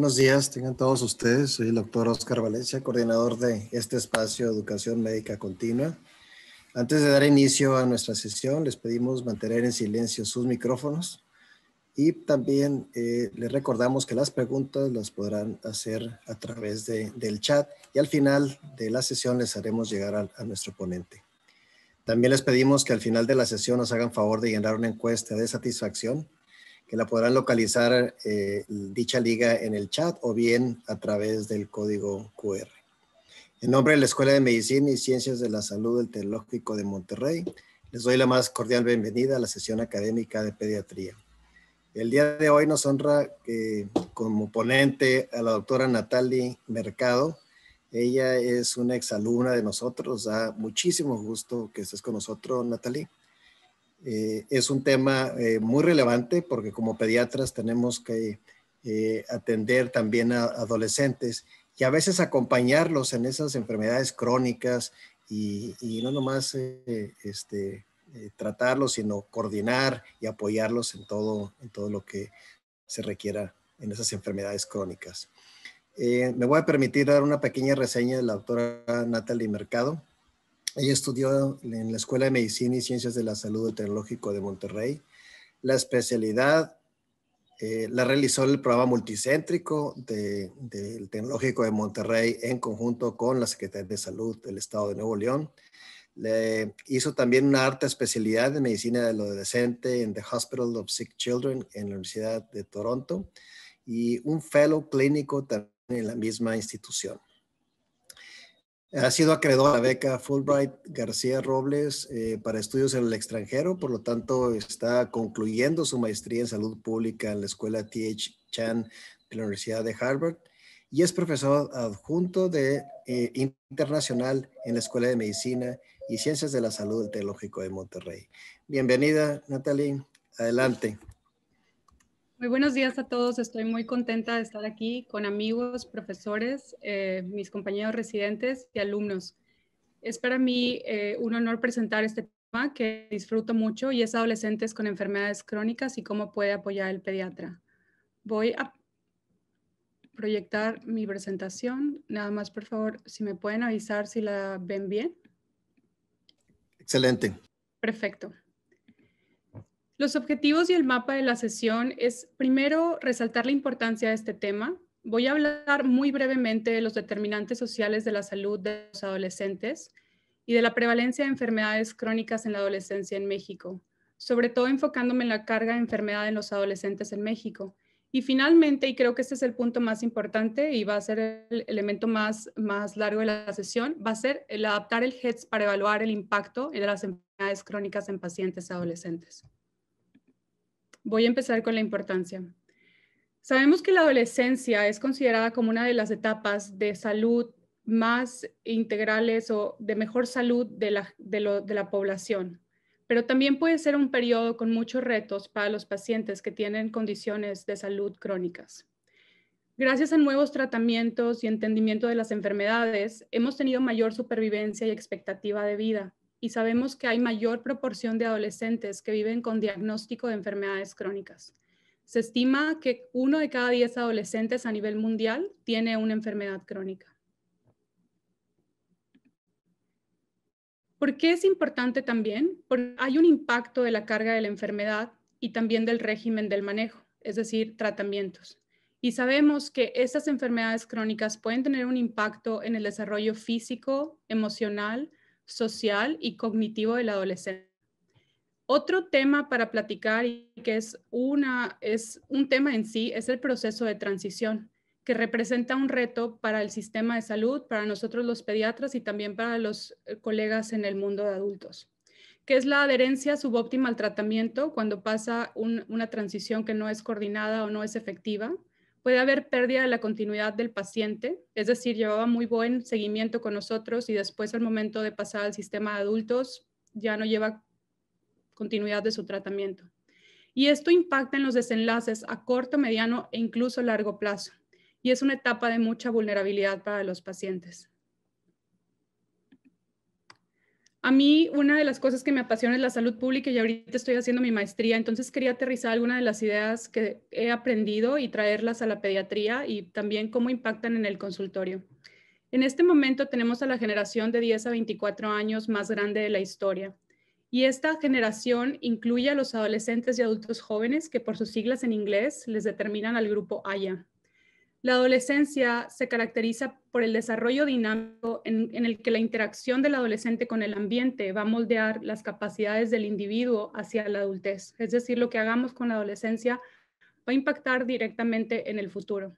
Buenos días, tengan todos ustedes. Soy el doctor Oscar Valencia, coordinador de este espacio de Educación Médica Continua. Antes de dar inicio a nuestra sesión, les pedimos mantener en silencio sus micrófonos y también eh, les recordamos que las preguntas las podrán hacer a través del chat y al final de la sesión les haremos llegar a nuestro ponente. También les pedimos que al final de la sesión nos hagan favor de llenar una encuesta de satisfacción que la podrán localizar eh, dicha liga en el chat o bien a través del código QR. En nombre de la Escuela de Medicina y Ciencias de la Salud del Tecnológico de Monterrey, les doy la más cordial bienvenida a la sesión académica de pediatría. El día de hoy nos honra que eh, como ponente a la doctora Natalie Mercado. Ella es una exalumna de nosotros. Da muchísimo gusto que estés con nosotros, Natalie. Eh, es un tema eh, muy relevante porque como pediatras tenemos que eh, atender también a adolescentes y a veces acompañarlos en esas enfermedades crónicas y, no nomás este, tratarlos, sino coordinar y apoyarlos en todo, en todo lo que se requiera en esas enfermedades crónicas. me voy a permitir dar una pequeña reseña de la doctora Natalie Mercado. Ella estudió en la Escuela de Medicina y Ciencias de la Salud del Tecnológico de Monterrey. La especialidad eh, la realizó el programa multicéntrico del Tecnológico de Monterrey en conjunto con la Secretaría de Salud del Estado de Nuevo León. Le hizo también una alta especialidad de medicina de lo decente en The Hospital of Sick Children en la Universidad de Toronto y un fellow clínico también en la misma institución. Ha sido acreedor de la beca Fulbright García Robles eh, para estudios en el extranjero, por lo tanto está concluyendo su maestría en salud pública en la escuela TH Chan de la Universidad de Harvard y es profesor adjunto de eh, internacional en la Escuela de Medicina y Ciencias de la Salud del Teológico de Monterrey. Bienvenida, Natalie. Adelante. Muy buenos días a todos. Estoy muy contenta de estar aquí con amigos, profesores, eh, mis compañeros residentes y alumnos. Es para mí eh, un honor presentar este tema que disfruto mucho y es adolescentes con enfermedades crónicas y cómo puede apoyar el pediatra. Voy a proyectar mi presentación. Nada más, por favor, si me pueden avisar si la ven bien. Excelente. Perfecto. Los objetivos y el mapa de la sesión es primero resaltar la importancia de este tema. Voy a hablar muy brevemente de los determinantes sociales de la salud de los adolescentes y de la prevalencia de enfermedades crónicas en la adolescencia en México, sobre todo enfocándome en la carga de enfermedad en los adolescentes en México. Y finalmente, y creo que este es el punto más importante y va a ser el elemento más, más largo de la sesión, va a ser el adaptar el HEDS para evaluar el impacto de las enfermedades crónicas en pacientes adolescentes. Voy a empezar con la importancia. Sabemos que la adolescencia es considerada como una de las etapas de salud más integrales o de mejor salud de la, población, pero también puede ser un periodo con muchos retos para los pacientes que tienen condiciones de salud crónicas. Gracias a nuevos tratamientos y entendimiento de las enfermedades, hemos tenido mayor supervivencia y expectativa de vida, y sabemos que hay mayor proporción de adolescentes que viven con diagnóstico de enfermedades crónicas. Se estima que uno de cada diez adolescentes a nivel mundial tiene una enfermedad crónica. ¿Por qué es importante también? Porque hay un impacto de la carga de la enfermedad y también del régimen del manejo, es decir, tratamientos. Y sabemos que esas enfermedades crónicas pueden tener un impacto en el desarrollo físico, emocional, social y cognitivo del adolescente. Otro tema para platicar y que es, es un tema en sí es el proceso de transición, que representa un reto para el sistema de salud, para nosotros los pediatras y también para los eh, colegas en el mundo de adultos, que es la adherencia subóptima al tratamiento cuando pasa una transición que no es coordinada o no es efectiva puede haber pérdida de la continuidad del paciente, es decir, llevaba muy buen seguimiento con nosotros y después al momento de pasar al sistema de adultos ya no lleva continuidad de su tratamiento. Y esto impacta en los desenlaces a corto, mediano e incluso largo plazo. Y es una etapa de mucha vulnerabilidad para los pacientes. A mí una de las cosas que me apasiona es la salud pública y ahorita estoy haciendo mi maestría, entonces quería aterrizar algunas de las ideas que he aprendido y traerlas a la pediatría y también cómo impactan en el consultorio. En este momento tenemos a la generación de 10 a 24 años más grande de la historia y esta generación incluye a los adolescentes y adultos jóvenes que por sus siglas en inglés les determinan al grupo AYA, la adolescencia se caracteriza por el desarrollo dinámico en, el que la interacción del adolescente con el ambiente va a moldear las capacidades del individuo hacia la adultez. Es decir, lo que hagamos con la adolescencia va a impactar directamente en el futuro.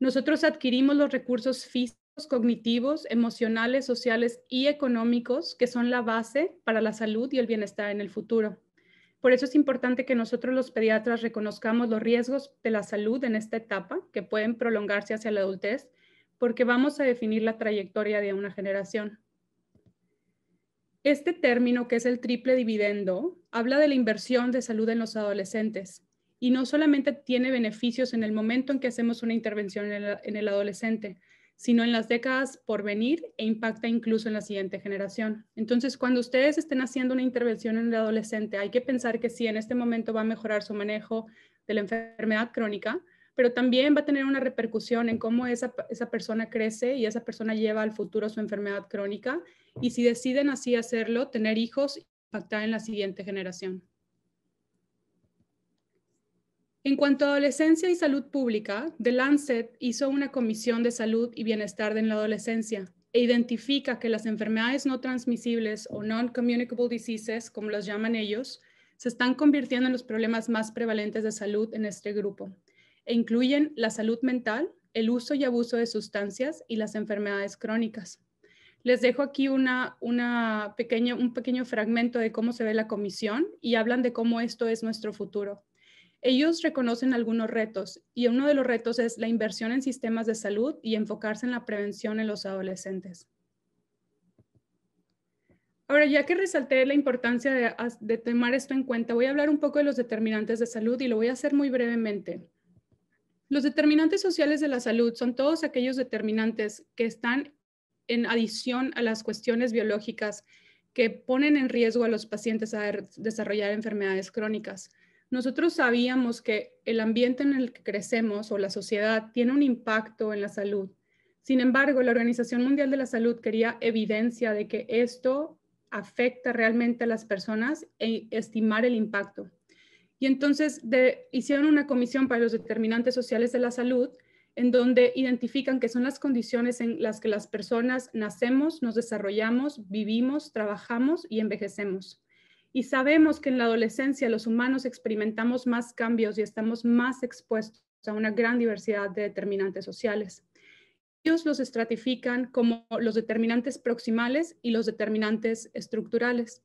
Nosotros adquirimos los recursos físicos, cognitivos, emocionales, sociales y económicos que son la base para la salud y el bienestar en el futuro. Por eso es importante que nosotros los pediatras reconozcamos los riesgos de la salud en esta etapa, que pueden prolongarse hacia la adultez, porque vamos a definir la trayectoria de una generación. Este término, que es el triple dividendo, habla de la inversión de salud en los adolescentes y no solamente tiene beneficios en el momento en que hacemos una intervención en el, adolescente, sino en las décadas por venir e impacta incluso en la siguiente generación. Entonces, cuando ustedes estén haciendo una intervención en el adolescente, hay que pensar que sí, en este momento va a mejorar su manejo de la enfermedad crónica, pero también va a tener una repercusión en cómo esa, esa persona crece y esa persona lleva al futuro su enfermedad crónica y si deciden así hacerlo, tener hijos, impacta en la siguiente generación. En cuanto a adolescencia y salud pública, The Lancet hizo una comisión de salud y bienestar en la adolescencia e identifica que las enfermedades no transmisibles o non-communicable diseases, como las llaman ellos, se están convirtiendo en los problemas más prevalentes de salud en este grupo e incluyen la salud mental, el uso y abuso de sustancias y las enfermedades crónicas. Les dejo aquí un pequeño fragmento de cómo se ve la comisión y hablan de cómo esto es nuestro futuro. Ellos reconocen algunos retos y uno de los retos es la inversión en sistemas de salud y enfocarse en la prevención en los adolescentes. Ahora, ya que resalté la importancia de, de, tomar esto en cuenta, voy a hablar un poco de los determinantes de salud y lo voy a hacer muy brevemente. Los determinantes sociales de la salud son todos aquellos determinantes que están en adición a las cuestiones biológicas que ponen en riesgo a los pacientes a desarrollar enfermedades crónicas. Nosotros sabíamos que el ambiente en el que crecemos o la sociedad tiene un impacto en la salud. Sin embargo, la Organización Mundial de la Salud quería evidencia de que esto afecta realmente a las personas e estimar el impacto. Y entonces hicieron una comisión para los determinantes sociales de la salud en donde identifican que son las condiciones en las que las personas nacemos, nos desarrollamos, vivimos, trabajamos y envejecemos. Y sabemos que en la adolescencia los humanos experimentamos más cambios y estamos más expuestos a una gran diversidad de determinantes sociales. Ellos los estratifican como los determinantes proximales y los determinantes estructurales.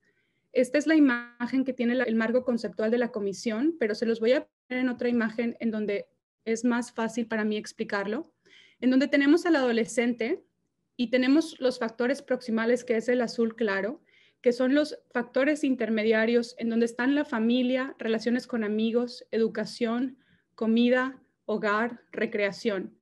Esta es la imagen que tiene el marco conceptual de la comisión, pero se los voy a poner en otra imagen en donde es más fácil para mí explicarlo, en donde tenemos al adolescente y tenemos los factores proximales, que es el azul claro, que son los factores intermediarios en donde están la familia, relaciones con amigos, educación, comida, hogar, recreación.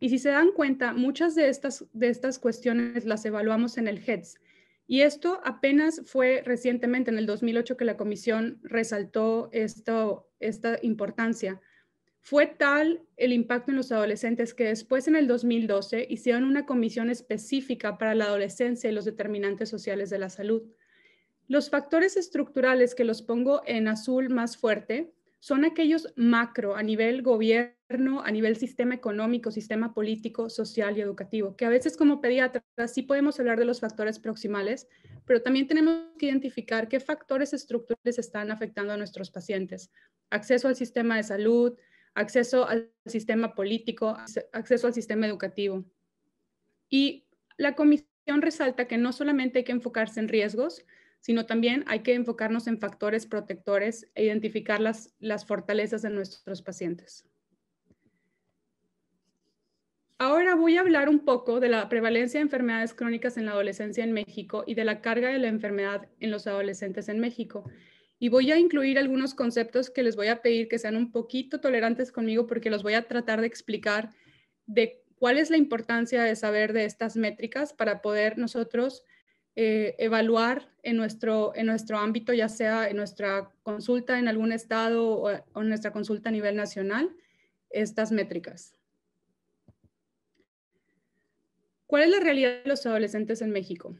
Y si se dan cuenta, muchas de estas, de estas cuestiones las evaluamos en el HEDS. Y esto apenas fue recientemente, en el 2008, que la comisión resaltó esta importancia. Fue tal el impacto en los adolescentes que después, en el 2012, hicieron una comisión específica para la adolescencia y los determinantes sociales de la salud. Los factores estructurales que los pongo en azul más fuerte son aquellos macro a nivel gobierno, a nivel sistema económico, sistema político, social y educativo, que a veces como pediatras sí podemos hablar de los factores proximales, pero también tenemos que identificar qué factores estructurales están afectando a nuestros pacientes. Acceso al sistema de salud, acceso al sistema político, acceso al sistema educativo. Y la comisión resalta que no solamente hay que enfocarse en riesgos, sino también hay que enfocarnos en factores protectores e identificar las, las fortalezas de nuestros pacientes. Ahora voy a hablar un poco de la prevalencia de enfermedades crónicas en la adolescencia en México y de la carga de la enfermedad en los adolescentes en México. Y voy a incluir algunos conceptos que les voy a pedir que sean un poquito tolerantes conmigo porque los voy a tratar de explicar de cuál es la importancia de saber de estas métricas para poder nosotros eh, evaluar en nuestro, en nuestro ámbito, ya sea en nuestra consulta en algún estado o, en nuestra consulta a nivel nacional, estas métricas. ¿Cuál es la realidad de los adolescentes en México?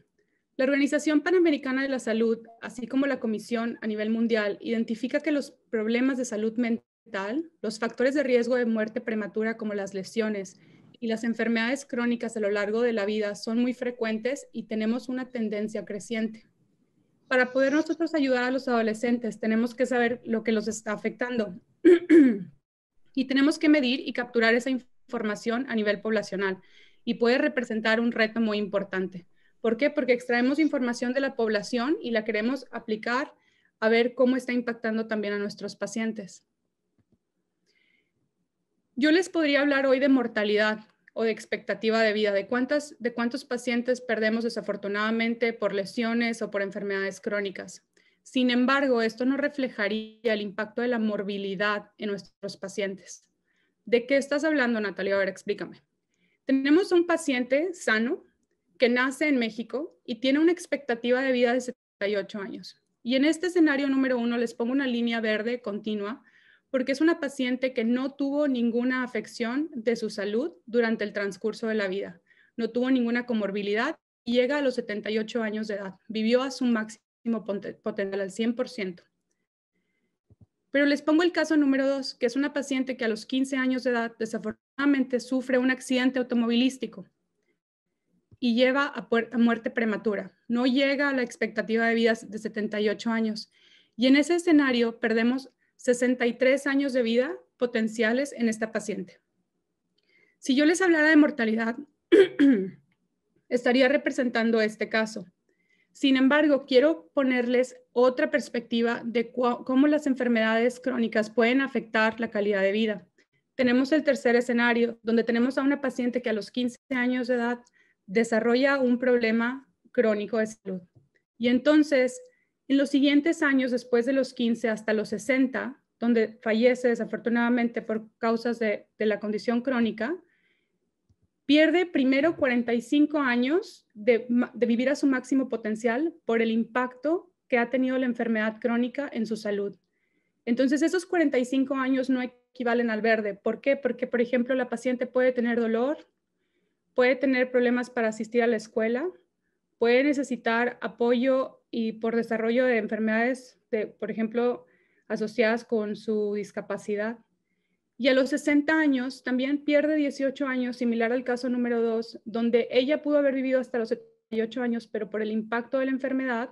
La Organización Panamericana de la Salud, así como la Comisión a nivel mundial, identifica que los problemas de salud mental, los factores de riesgo de muerte prematura como las lesiones y las enfermedades crónicas a lo largo de la vida son muy frecuentes y tenemos una tendencia creciente. Para poder nosotros ayudar a los adolescentes, tenemos que saber lo que los está afectando y tenemos que medir y capturar esa información a nivel poblacional y puede representar un reto muy importante. ¿Por qué? Porque extraemos información de la población y la queremos aplicar a ver cómo está impactando también a nuestros pacientes. Yo les podría hablar hoy de mortalidad, o de expectativa de vida, de, cuántas, de cuántos pacientes perdemos desafortunadamente por lesiones o por enfermedades crónicas. Sin embargo, esto no reflejaría el impacto de la morbilidad en nuestros pacientes. ¿De qué estás hablando, Natalia? A ver, explícame. Tenemos un paciente sano que nace en México y tiene una expectativa de vida de 78 años. Y en este escenario número uno les pongo una línea verde continua porque es una paciente que no tuvo ninguna afección de su salud durante el transcurso de la vida, no tuvo ninguna comorbilidad y llega a los 78 años de edad, vivió a su máximo potencial al 100%. Pero les pongo el caso número dos, que es una paciente que a los 15 años de edad desafortunadamente sufre un accidente automovilístico y lleva a, a, muerte prematura. No llega a la expectativa de vida de 78 años. Y en ese escenario perdemos 63 años de vida potenciales en esta paciente. Si yo les hablara de mortalidad, estaría representando este caso. Sin embargo, quiero ponerles otra perspectiva de cómo las enfermedades crónicas pueden afectar la calidad de vida. Tenemos el tercer escenario, donde tenemos a una paciente que a los 15 años de edad desarrolla un problema crónico de salud. Y entonces en los siguientes años, después de los 15 hasta los 60, donde fallece desafortunadamente por causas de, la condición crónica, pierde primero 45 años de, de, vivir a su máximo potencial por el impacto que ha tenido la enfermedad crónica en su salud. Entonces, esos 45 años no equivalen al verde. ¿Por qué? Porque, por ejemplo, la paciente puede tener dolor, puede tener problemas para asistir a la escuela, puede necesitar apoyo y por desarrollo de enfermedades, por ejemplo, asociadas con su discapacidad. Y a los 60 años también pierde 18 años, similar al caso número 2, donde ella pudo haber vivido hasta los 78 años, pero por el impacto de la enfermedad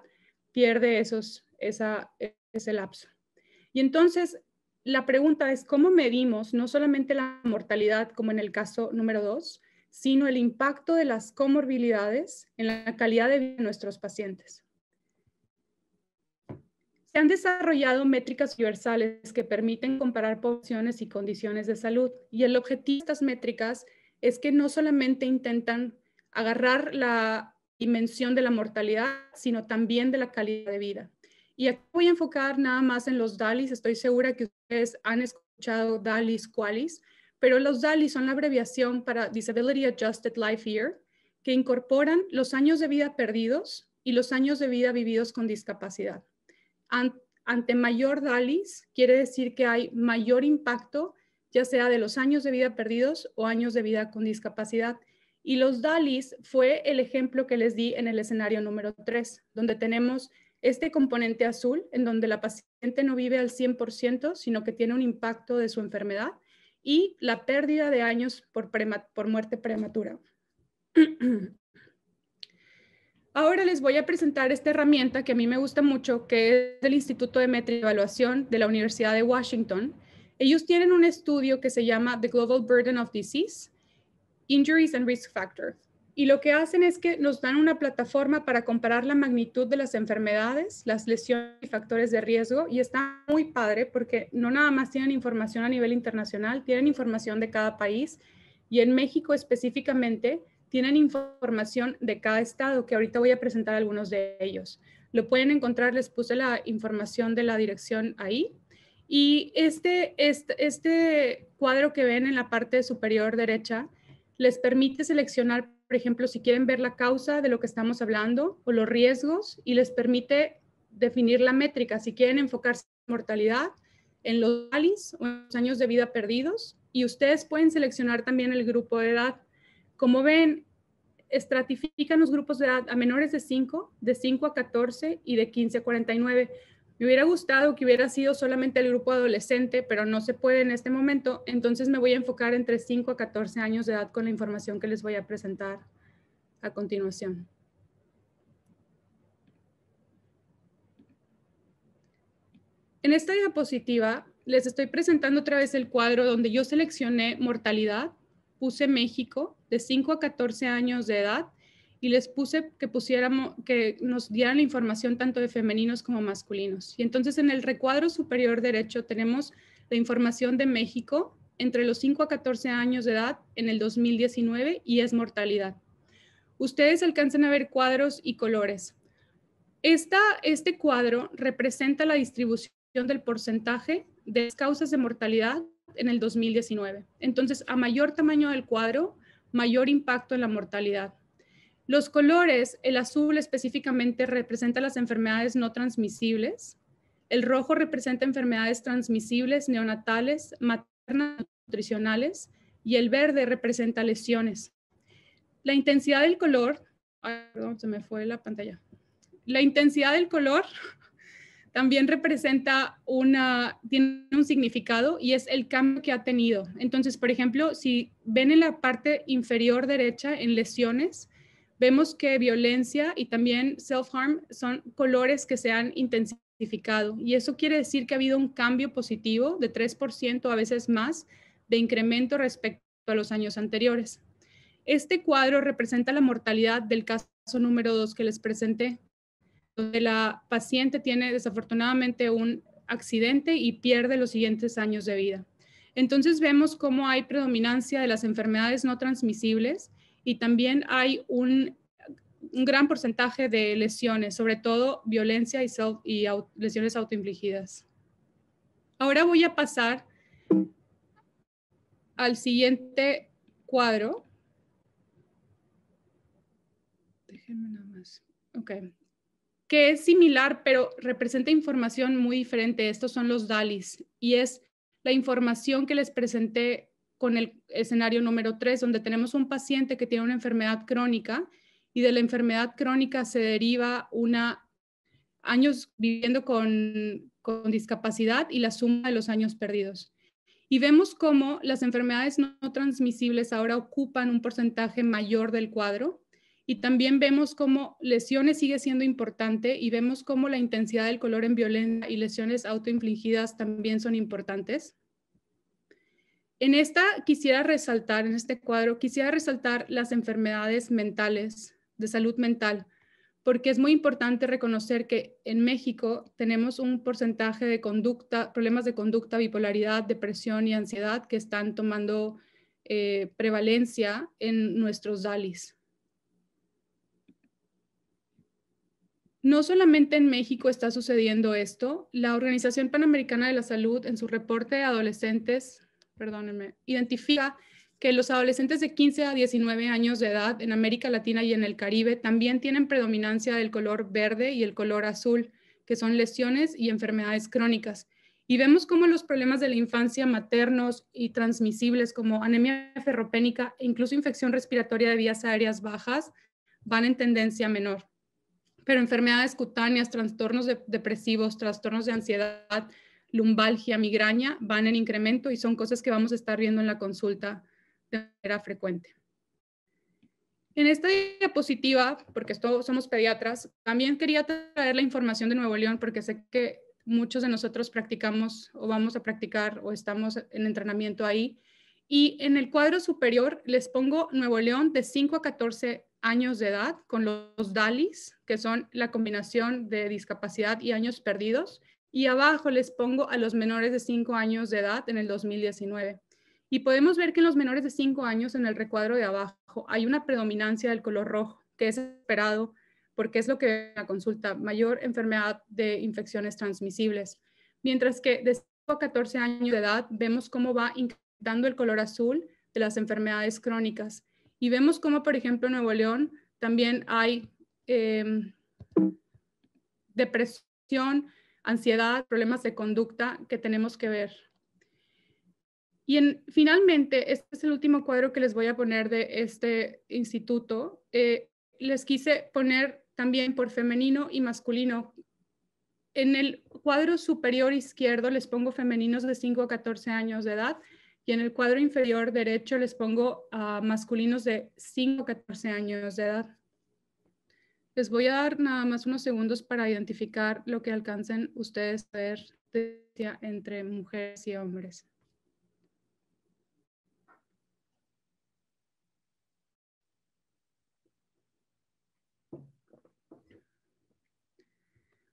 pierde esos, ese lapso. Y entonces la pregunta es, ¿cómo medimos no solamente la mortalidad, como en el caso número 2, sino el impacto de las comorbilidades en la calidad de vida de nuestros pacientes? Se han desarrollado métricas universales que permiten comparar poblaciones y condiciones de salud. Y el objetivo de estas métricas es que no solamente intentan agarrar la dimensión de la mortalidad, sino también de la calidad de vida. Y aquí voy a enfocar nada más en los DALIs. Estoy segura que ustedes han escuchado DALIs, QALIs, pero los DALIs son la abreviación para Disability Adjusted Life Year, que incorporan los años de vida perdidos y los años de vida vividos con discapacidad ante mayor DALIS quiere decir que hay mayor impacto, ya sea de los años de vida perdidos o años de vida con discapacidad. Y los DALIS fue el ejemplo que les di en el escenario número 3, donde tenemos este componente azul, en donde la paciente no vive al 100%, sino que tiene un impacto de su enfermedad y la pérdida de años por, por muerte prematura. Ahora les voy a presentar esta herramienta que a mí me gusta mucho, que es del Instituto de metro Evaluación de la Universidad de Washington. Ellos tienen un estudio que se llama The Global Burden of Disease, Injuries and Risk Factors. Y lo que hacen es que nos dan una plataforma para comparar la magnitud de las enfermedades, las lesiones y factores de riesgo. Y está muy padre porque no nada más tienen información a nivel internacional, tienen información de cada país. Y en México específicamente tienen información de cada estado, que ahorita voy a presentar algunos de ellos. Lo pueden encontrar, les puse la información de la dirección ahí. Y este, este, este, cuadro que ven en la parte superior derecha les permite seleccionar, por ejemplo, si quieren ver la causa de lo que estamos hablando o los riesgos y les permite definir la métrica, si quieren enfocarse en mortalidad, en los en los años de vida perdidos. Y ustedes pueden seleccionar también el grupo de edad como ven, estratifican los grupos de edad a menores de 5, de 5 a 14 y de 15 a 49. Me hubiera gustado que hubiera sido solamente el grupo adolescente, pero no se puede en este momento, entonces me voy a enfocar entre 5 a 14 años de edad con la información que les voy a presentar a continuación. En esta diapositiva les estoy presentando otra vez el cuadro donde yo seleccioné mortalidad puse México de 5 a 14 años de edad y les puse que pusiéramos que nos dieran la información tanto de femeninos como masculinos. Y entonces en el recuadro superior derecho tenemos la información de México entre los 5 a 14 años de edad en el 2019 y es mortalidad. Ustedes alcanzan a ver cuadros y colores. Esta, este cuadro representa la distribución del porcentaje de causas de mortalidad en el 2019. Entonces, a mayor tamaño del cuadro, mayor impacto en la mortalidad. Los colores, el azul específicamente representa las enfermedades no transmisibles, el rojo representa enfermedades transmisibles neonatales, maternas, nutricionales, y el verde representa lesiones. La intensidad del color, perdón, se me fue la pantalla. La intensidad del color también representa una, tiene un significado y es el cambio que ha tenido. Entonces, por ejemplo, si ven en la parte inferior derecha, en lesiones, vemos que violencia y también self-harm son colores que se han intensificado. Y eso quiere decir que ha habido un cambio positivo de 3%, a veces más, de incremento respecto a los años anteriores. Este cuadro representa la mortalidad del caso número 2 que les presenté donde la paciente tiene desafortunadamente un accidente y pierde los siguientes años de vida. Entonces vemos cómo hay predominancia de las enfermedades no transmisibles y también hay un, un gran porcentaje de lesiones, sobre todo violencia y, y lesiones autoinfligidas. Ahora voy a pasar al siguiente cuadro. Déjenme nada más. Okay que es similar, pero representa información muy diferente. Estos son los DALIs y es la información que les presenté con el escenario número 3, donde tenemos un paciente que tiene una enfermedad crónica y de la enfermedad crónica se deriva una años viviendo con, con discapacidad y la suma de los años perdidos. Y vemos cómo las enfermedades no transmisibles ahora ocupan un porcentaje mayor del cuadro y también vemos cómo lesiones sigue siendo importante y vemos cómo la intensidad del color en violencia y lesiones autoinfligidas también son importantes. En esta quisiera resaltar, en este cuadro, quisiera resaltar las enfermedades mentales, de salud mental, porque es muy importante reconocer que en México tenemos un porcentaje de conducta, problemas de conducta, bipolaridad, depresión y ansiedad que están tomando eh, prevalencia en nuestros DALIs. No solamente en México está sucediendo esto, la Organización Panamericana de la Salud en su reporte de adolescentes, identifica que los adolescentes de 15 a 19 años de edad en América Latina y en el Caribe también tienen predominancia del color verde y el color azul, que son lesiones y enfermedades crónicas. Y vemos cómo los problemas de la infancia maternos y transmisibles como anemia ferropénica e incluso infección respiratoria de vías aéreas bajas van en tendencia menor pero enfermedades cutáneas, trastornos depresivos, trastornos de ansiedad, lumbalgia, migraña, van en incremento y son cosas que vamos a estar viendo en la consulta de manera frecuente. En esta diapositiva, porque somos pediatras, también quería traer la información de Nuevo León porque sé que muchos de nosotros practicamos o vamos a practicar o estamos en entrenamiento ahí. Y en el cuadro superior les pongo Nuevo León de 5 a 14 años de edad con los DALIs, que son la combinación de discapacidad y años perdidos. Y abajo les pongo a los menores de 5 años de edad en el 2019. Y podemos ver que en los menores de 5 años, en el recuadro de abajo, hay una predominancia del color rojo, que es esperado porque es lo que la consulta, mayor enfermedad de infecciones transmisibles. Mientras que de 14 años de edad vemos cómo va incrementando el color azul de las enfermedades crónicas. Y vemos como, por ejemplo, en Nuevo León también hay em, depresión, ansiedad, problemas de conducta que tenemos que ver. Y en, finalmente, este es el último cuadro que les voy a poner de este instituto. Eh, les quise poner también por femenino y masculino. En el cuadro superior izquierdo les pongo femeninos de 5 a 14 años de edad y en el cuadro inferior derecho les pongo a masculinos de 5 a 14 años de edad. Les voy a dar nada más unos segundos para identificar lo que alcancen ustedes a ver entre mujeres y hombres.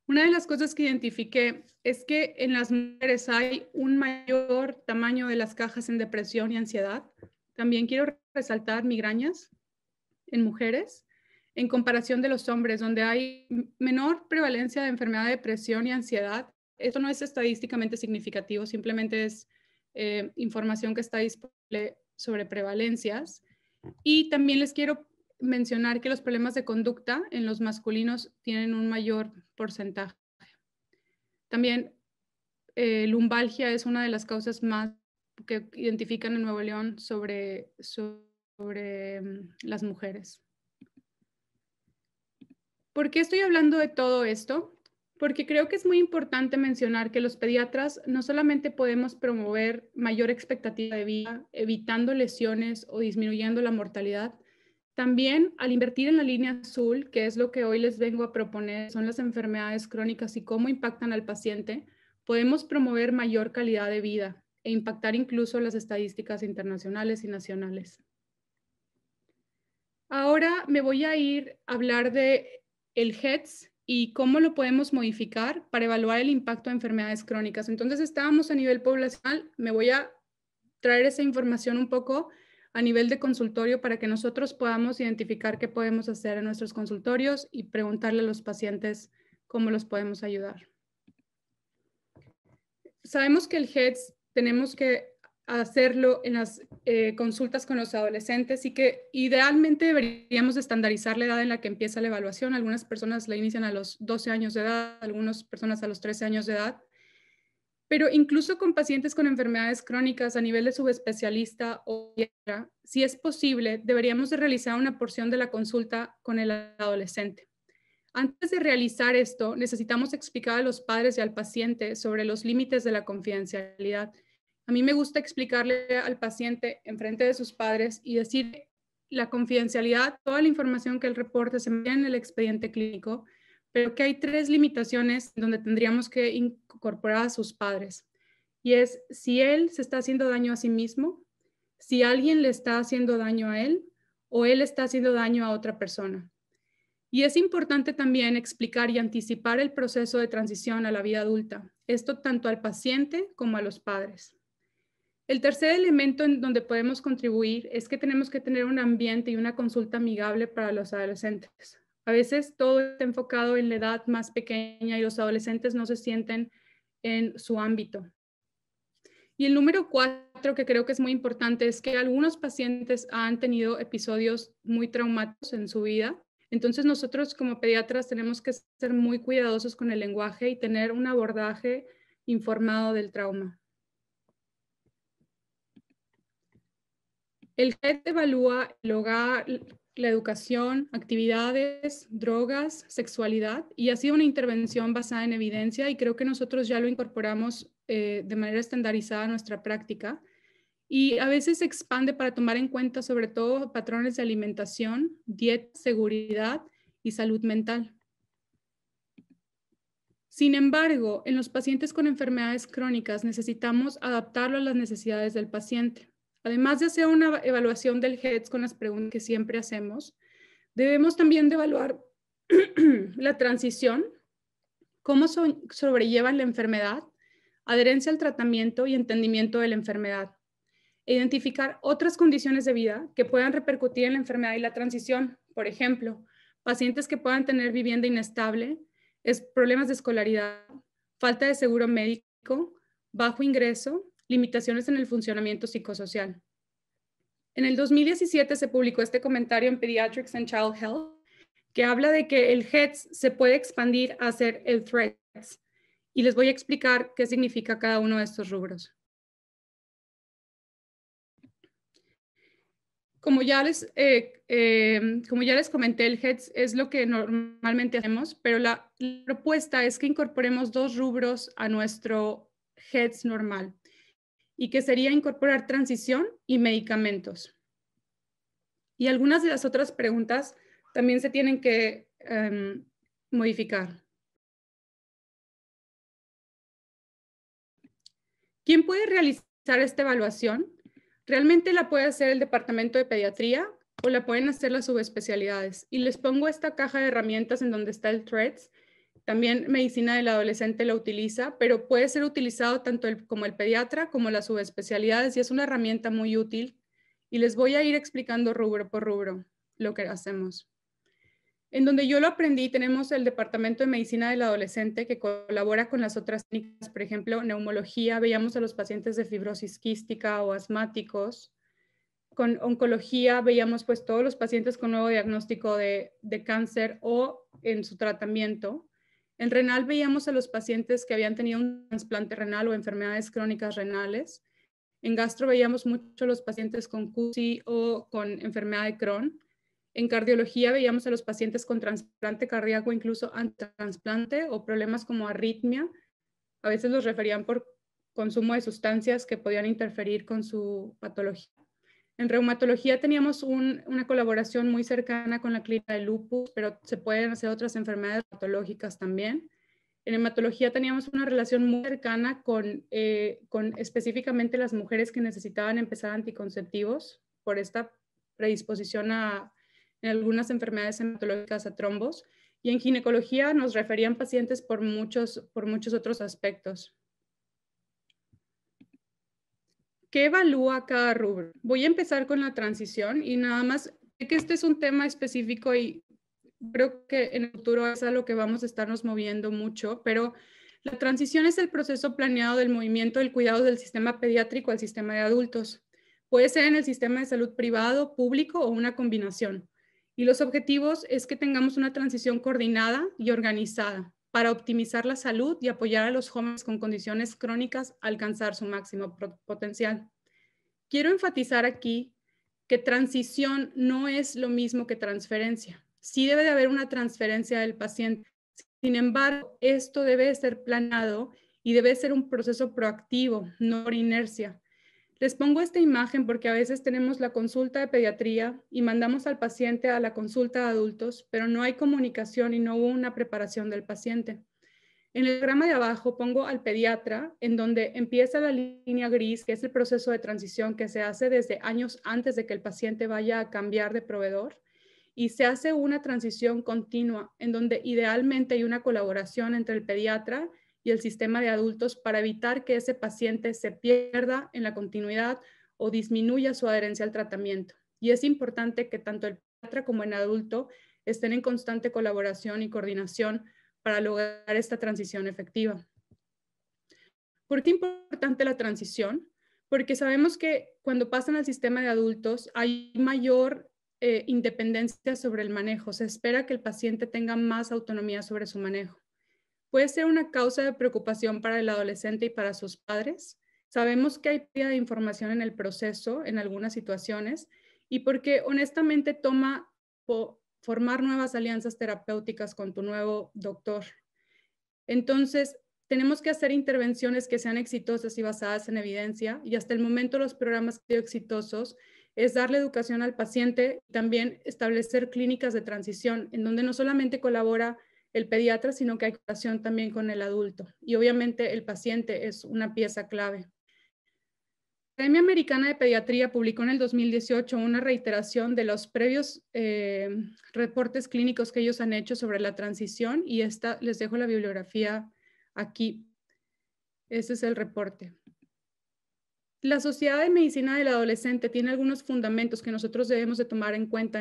Una de las cosas que identifiqué es que en las mujeres hay un mayor tamaño de las cajas en depresión y ansiedad. También quiero resaltar migrañas en mujeres en comparación de los hombres, donde hay menor prevalencia de enfermedad de depresión y ansiedad. Esto no es estadísticamente significativo, simplemente es eh, información que está disponible sobre prevalencias. Y también les quiero mencionar que los problemas de conducta en los masculinos tienen un mayor porcentaje. También eh, lumbalgia es una de las causas más que identifican en Nuevo León sobre, sobre mm, las mujeres. ¿Por qué estoy hablando de todo esto? Porque creo que es muy importante mencionar que los pediatras no solamente podemos promover mayor expectativa de vida, evitando lesiones o disminuyendo la mortalidad, también al invertir en la línea azul, que es lo que hoy les vengo a proponer, son las enfermedades crónicas y cómo impactan al paciente, podemos promover mayor calidad de vida e impactar incluso las estadísticas internacionales y nacionales. Ahora me voy a ir a hablar de el HEDS y cómo lo podemos modificar para evaluar el impacto de enfermedades crónicas. Entonces estábamos a nivel poblacional, me voy a traer esa información un poco a nivel de consultorio para que nosotros podamos identificar qué podemos hacer en nuestros consultorios y preguntarle a los pacientes cómo los podemos ayudar. Sabemos que el HEDS tenemos que hacerlo en las eh, consultas con los adolescentes y que idealmente deberíamos estandarizar la edad en la que empieza la evaluación. Algunas personas la inician a los 12 años de edad, algunas personas a los 13 años de edad, pero incluso con pacientes con enfermedades crónicas a nivel de subespecialista o si es posible, deberíamos de realizar una porción de la consulta con el adolescente. Antes de realizar esto, necesitamos explicar a los padres y al paciente sobre los límites de la confidencialidad. A mí me gusta explicarle al paciente en frente de sus padres y decir la confidencialidad, toda la información que el reporte se envía en el expediente clínico pero que hay tres limitaciones donde tendríamos que incorporar a sus padres. Y es si él se está haciendo daño a sí mismo, si alguien le está haciendo daño a él o él está haciendo daño a otra persona. Y es importante también explicar y anticipar el proceso de transición a la vida adulta, esto tanto al paciente como a los padres. El tercer elemento en donde podemos contribuir es que tenemos que tener un ambiente y una consulta amigable para los adolescentes. A veces todo está enfocado en la edad más pequeña y los adolescentes no se sienten en su ámbito. Y el número cuatro que creo que es muy importante es que algunos pacientes han tenido episodios muy traumáticos en su vida. Entonces nosotros como pediatras tenemos que ser muy cuidadosos con el lenguaje y tener un abordaje informado del trauma. El GED evalúa el hogar la educación, actividades, drogas, sexualidad, y ha sido una intervención basada en evidencia y creo que nosotros ya lo incorporamos eh, de manera estandarizada a nuestra práctica. Y a veces se expande para tomar en cuenta sobre todo patrones de alimentación, dieta, seguridad y salud mental. Sin embargo, en los pacientes con enfermedades crónicas necesitamos adaptarlo a las necesidades del paciente. Además de hacer una evaluación del HEDS con las preguntas que siempre hacemos, debemos también de evaluar la transición, cómo sobrelleva sobrellevan la enfermedad, adherencia al tratamiento y entendimiento de la enfermedad, identificar otras condiciones de vida que puedan repercutir en la enfermedad y la transición, por ejemplo, pacientes que puedan tener vivienda inestable, problemas de escolaridad, falta de seguro médico, bajo ingreso, Limitaciones en el funcionamiento psicosocial. En el 2017 se publicó este comentario en Pediatrics and Child Health que habla de que el HEDS se puede expandir a ser el THREATS y les voy a explicar qué significa cada uno de estos rubros. Como ya, les, eh, eh, como ya les comenté, el HEDS es lo que normalmente hacemos, pero la propuesta es que incorporemos dos rubros a nuestro HEDS normal y que sería incorporar transición y medicamentos. Y algunas de las otras preguntas también se tienen que em, modificar. ¿Quién puede realizar esta evaluación? Realmente la puede hacer el Departamento de Pediatría o la pueden hacer las subespecialidades. Y les pongo esta caja de herramientas en donde está el Threads también medicina del adolescente lo utiliza, pero puede ser utilizado tanto como el pediatra como las subespecialidades y es una herramienta muy útil. Y les voy a ir explicando rubro por rubro lo que hacemos. En donde yo lo aprendí, tenemos el Departamento de Medicina del Adolescente que colabora con las otras técnicas. por ejemplo, neumología, veíamos a los pacientes de fibrosis quística o asmáticos. Con oncología veíamos pues todos los pacientes con nuevo diagnóstico de cáncer o en su tratamiento. En renal veíamos a los pacientes que habían tenido un trasplante renal o enfermedades crónicas renales. En gastro veíamos mucho a los pacientes con CUSI o con enfermedad de Crohn. En cardiología veíamos a los pacientes con trasplante cardíaco, incluso antitransplante o problemas como arritmia. A veces los referían por consumo de sustancias que podían interferir con su patología. En reumatología teníamos una colaboración muy cercana con la clínica de lupus, pero se pueden hacer otras enfermedades reumatológicas también. En hematología teníamos una relación muy cercana eh, con, específicamente las mujeres que necesitaban empezar anticonceptivos por esta predisposición a algunas enfermedades hematológicas a trombos. Y en ginecología nos referían pacientes por muchos otros aspectos. ¿Qué evalúa cada rubro? Voy a empezar con la transición y nada más, que este es un tema específico y creo que en el futuro es a lo que vamos a estarnos moviendo mucho, pero la transición es el proceso planeado del movimiento del cuidado del sistema pediátrico al sistema de adultos. Puede ser en el sistema de salud privado, público o una combinación. Y los objetivos es que tengamos una transición coordinada y organizada, para optimizar la salud y apoyar a los jóvenes con condiciones crónicas a alcanzar su máximo potencial. Quiero enfatizar aquí que transición no es lo mismo que transferencia. Sí debe de haber una transferencia del paciente. Sin embargo, esto debe ser planado y debe ser un proceso proactivo, no por inercia. Les pongo esta imagen porque a veces tenemos la consulta de pediatría y mandamos al paciente a la consulta de adultos, pero no hay comunicación y no hubo una preparación del paciente. En el grama de abajo pongo al pediatra, en donde empieza la línea gris, que es el proceso de transición que se hace desde años antes de que el paciente vaya a cambiar de proveedor, y se hace una transición continua, en donde idealmente hay una colaboración entre el pediatra y el sistema de adultos para evitar que ese paciente se pierda en la continuidad o disminuya su adherencia al tratamiento. Y es importante que tanto el pediatra como el adulto estén en constante colaboración y coordinación para lograr esta transición efectiva. ¿Por qué es importante la transición? Porque sabemos que cuando pasan al sistema de adultos hay mayor eh, independencia sobre el manejo. Se espera que el paciente tenga más autonomía sobre su manejo puede ser una causa de preocupación para el adolescente y para sus padres. Sabemos que hay pérdida de información en el proceso en algunas situaciones y porque honestamente toma formar nuevas alianzas terapéuticas con tu nuevo doctor. Entonces, tenemos que hacer intervenciones que sean exitosas y basadas en evidencia y hasta el momento los programas que exitosos es darle educación al paciente, también establecer clínicas de transición en donde no solamente colabora el pediatra, sino que hay relación también con el adulto. Y obviamente el paciente es una pieza clave. La Academia Americana de Pediatría publicó en el 2018 una reiteración de los previos eh, reportes clínicos que ellos han hecho sobre la transición y esta, les dejo la bibliografía aquí. Ese es el reporte. La Sociedad de Medicina del Adolescente tiene algunos fundamentos que nosotros debemos de tomar en cuenta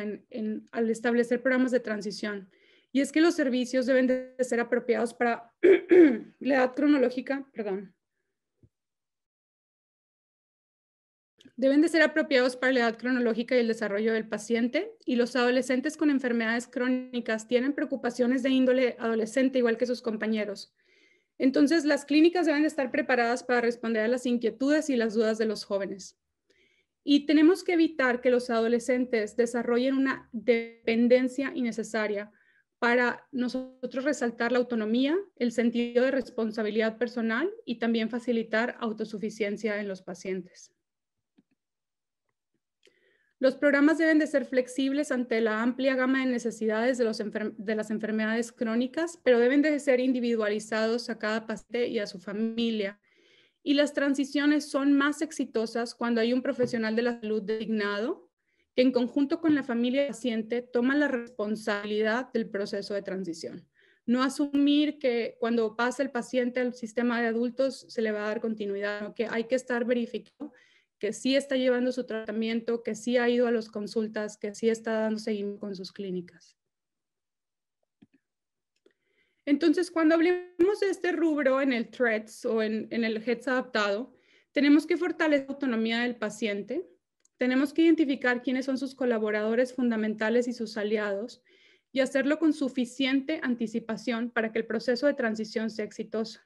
al establecer programas de transición y es que los servicios deben de ser apropiados para la edad cronológica, perdón. Deben de ser apropiados para la edad cronológica y el desarrollo del paciente y los adolescentes con enfermedades crónicas tienen preocupaciones de índole adolescente igual que sus compañeros. Entonces, las clínicas deben de estar preparadas para responder a las inquietudes y las dudas de los jóvenes. Y tenemos que evitar que los adolescentes desarrollen una dependencia innecesaria para nosotros resaltar la autonomía, el sentido de responsabilidad personal y también facilitar autosuficiencia en los pacientes. Los programas deben de ser flexibles ante la amplia gama de necesidades de, las enfermedades crónicas, pero deben de ser individualizados a cada paciente y a su familia. Y las transiciones son más exitosas cuando hay un profesional de la salud designado que en conjunto con la familia paciente toma la responsabilidad del proceso de transición. No asumir que cuando pasa el paciente al sistema de adultos se le va a dar continuidad, sino que hay que estar verificando que sí está llevando su tratamiento, que sí ha ido a las consultas, que sí está dando seguimiento con sus clínicas. Entonces, cuando hablemos de este rubro en el THREADS o en, en el HEDS adaptado, tenemos que fortalecer la autonomía del paciente, tenemos que identificar quiénes son sus colaboradores fundamentales y sus aliados y hacerlo con suficiente anticipación para que el proceso de transición sea exitoso.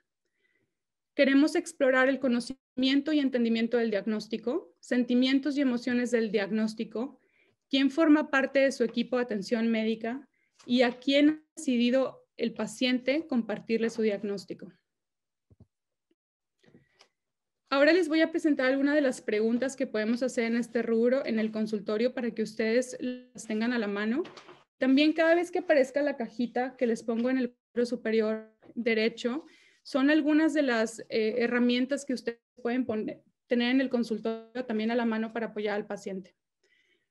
Queremos explorar el conocimiento y entendimiento del diagnóstico, sentimientos y emociones del diagnóstico, quién forma parte de su equipo de atención médica y a quién ha decidido el paciente compartirle su diagnóstico. Ahora les voy a presentar algunas de las preguntas que podemos hacer en este rubro en el consultorio para que ustedes las tengan a la mano. También cada vez que aparezca la cajita que les pongo en el superior derecho, son algunas de las eh, herramientas que ustedes pueden tener en el consultorio también a la mano para apoyar al paciente.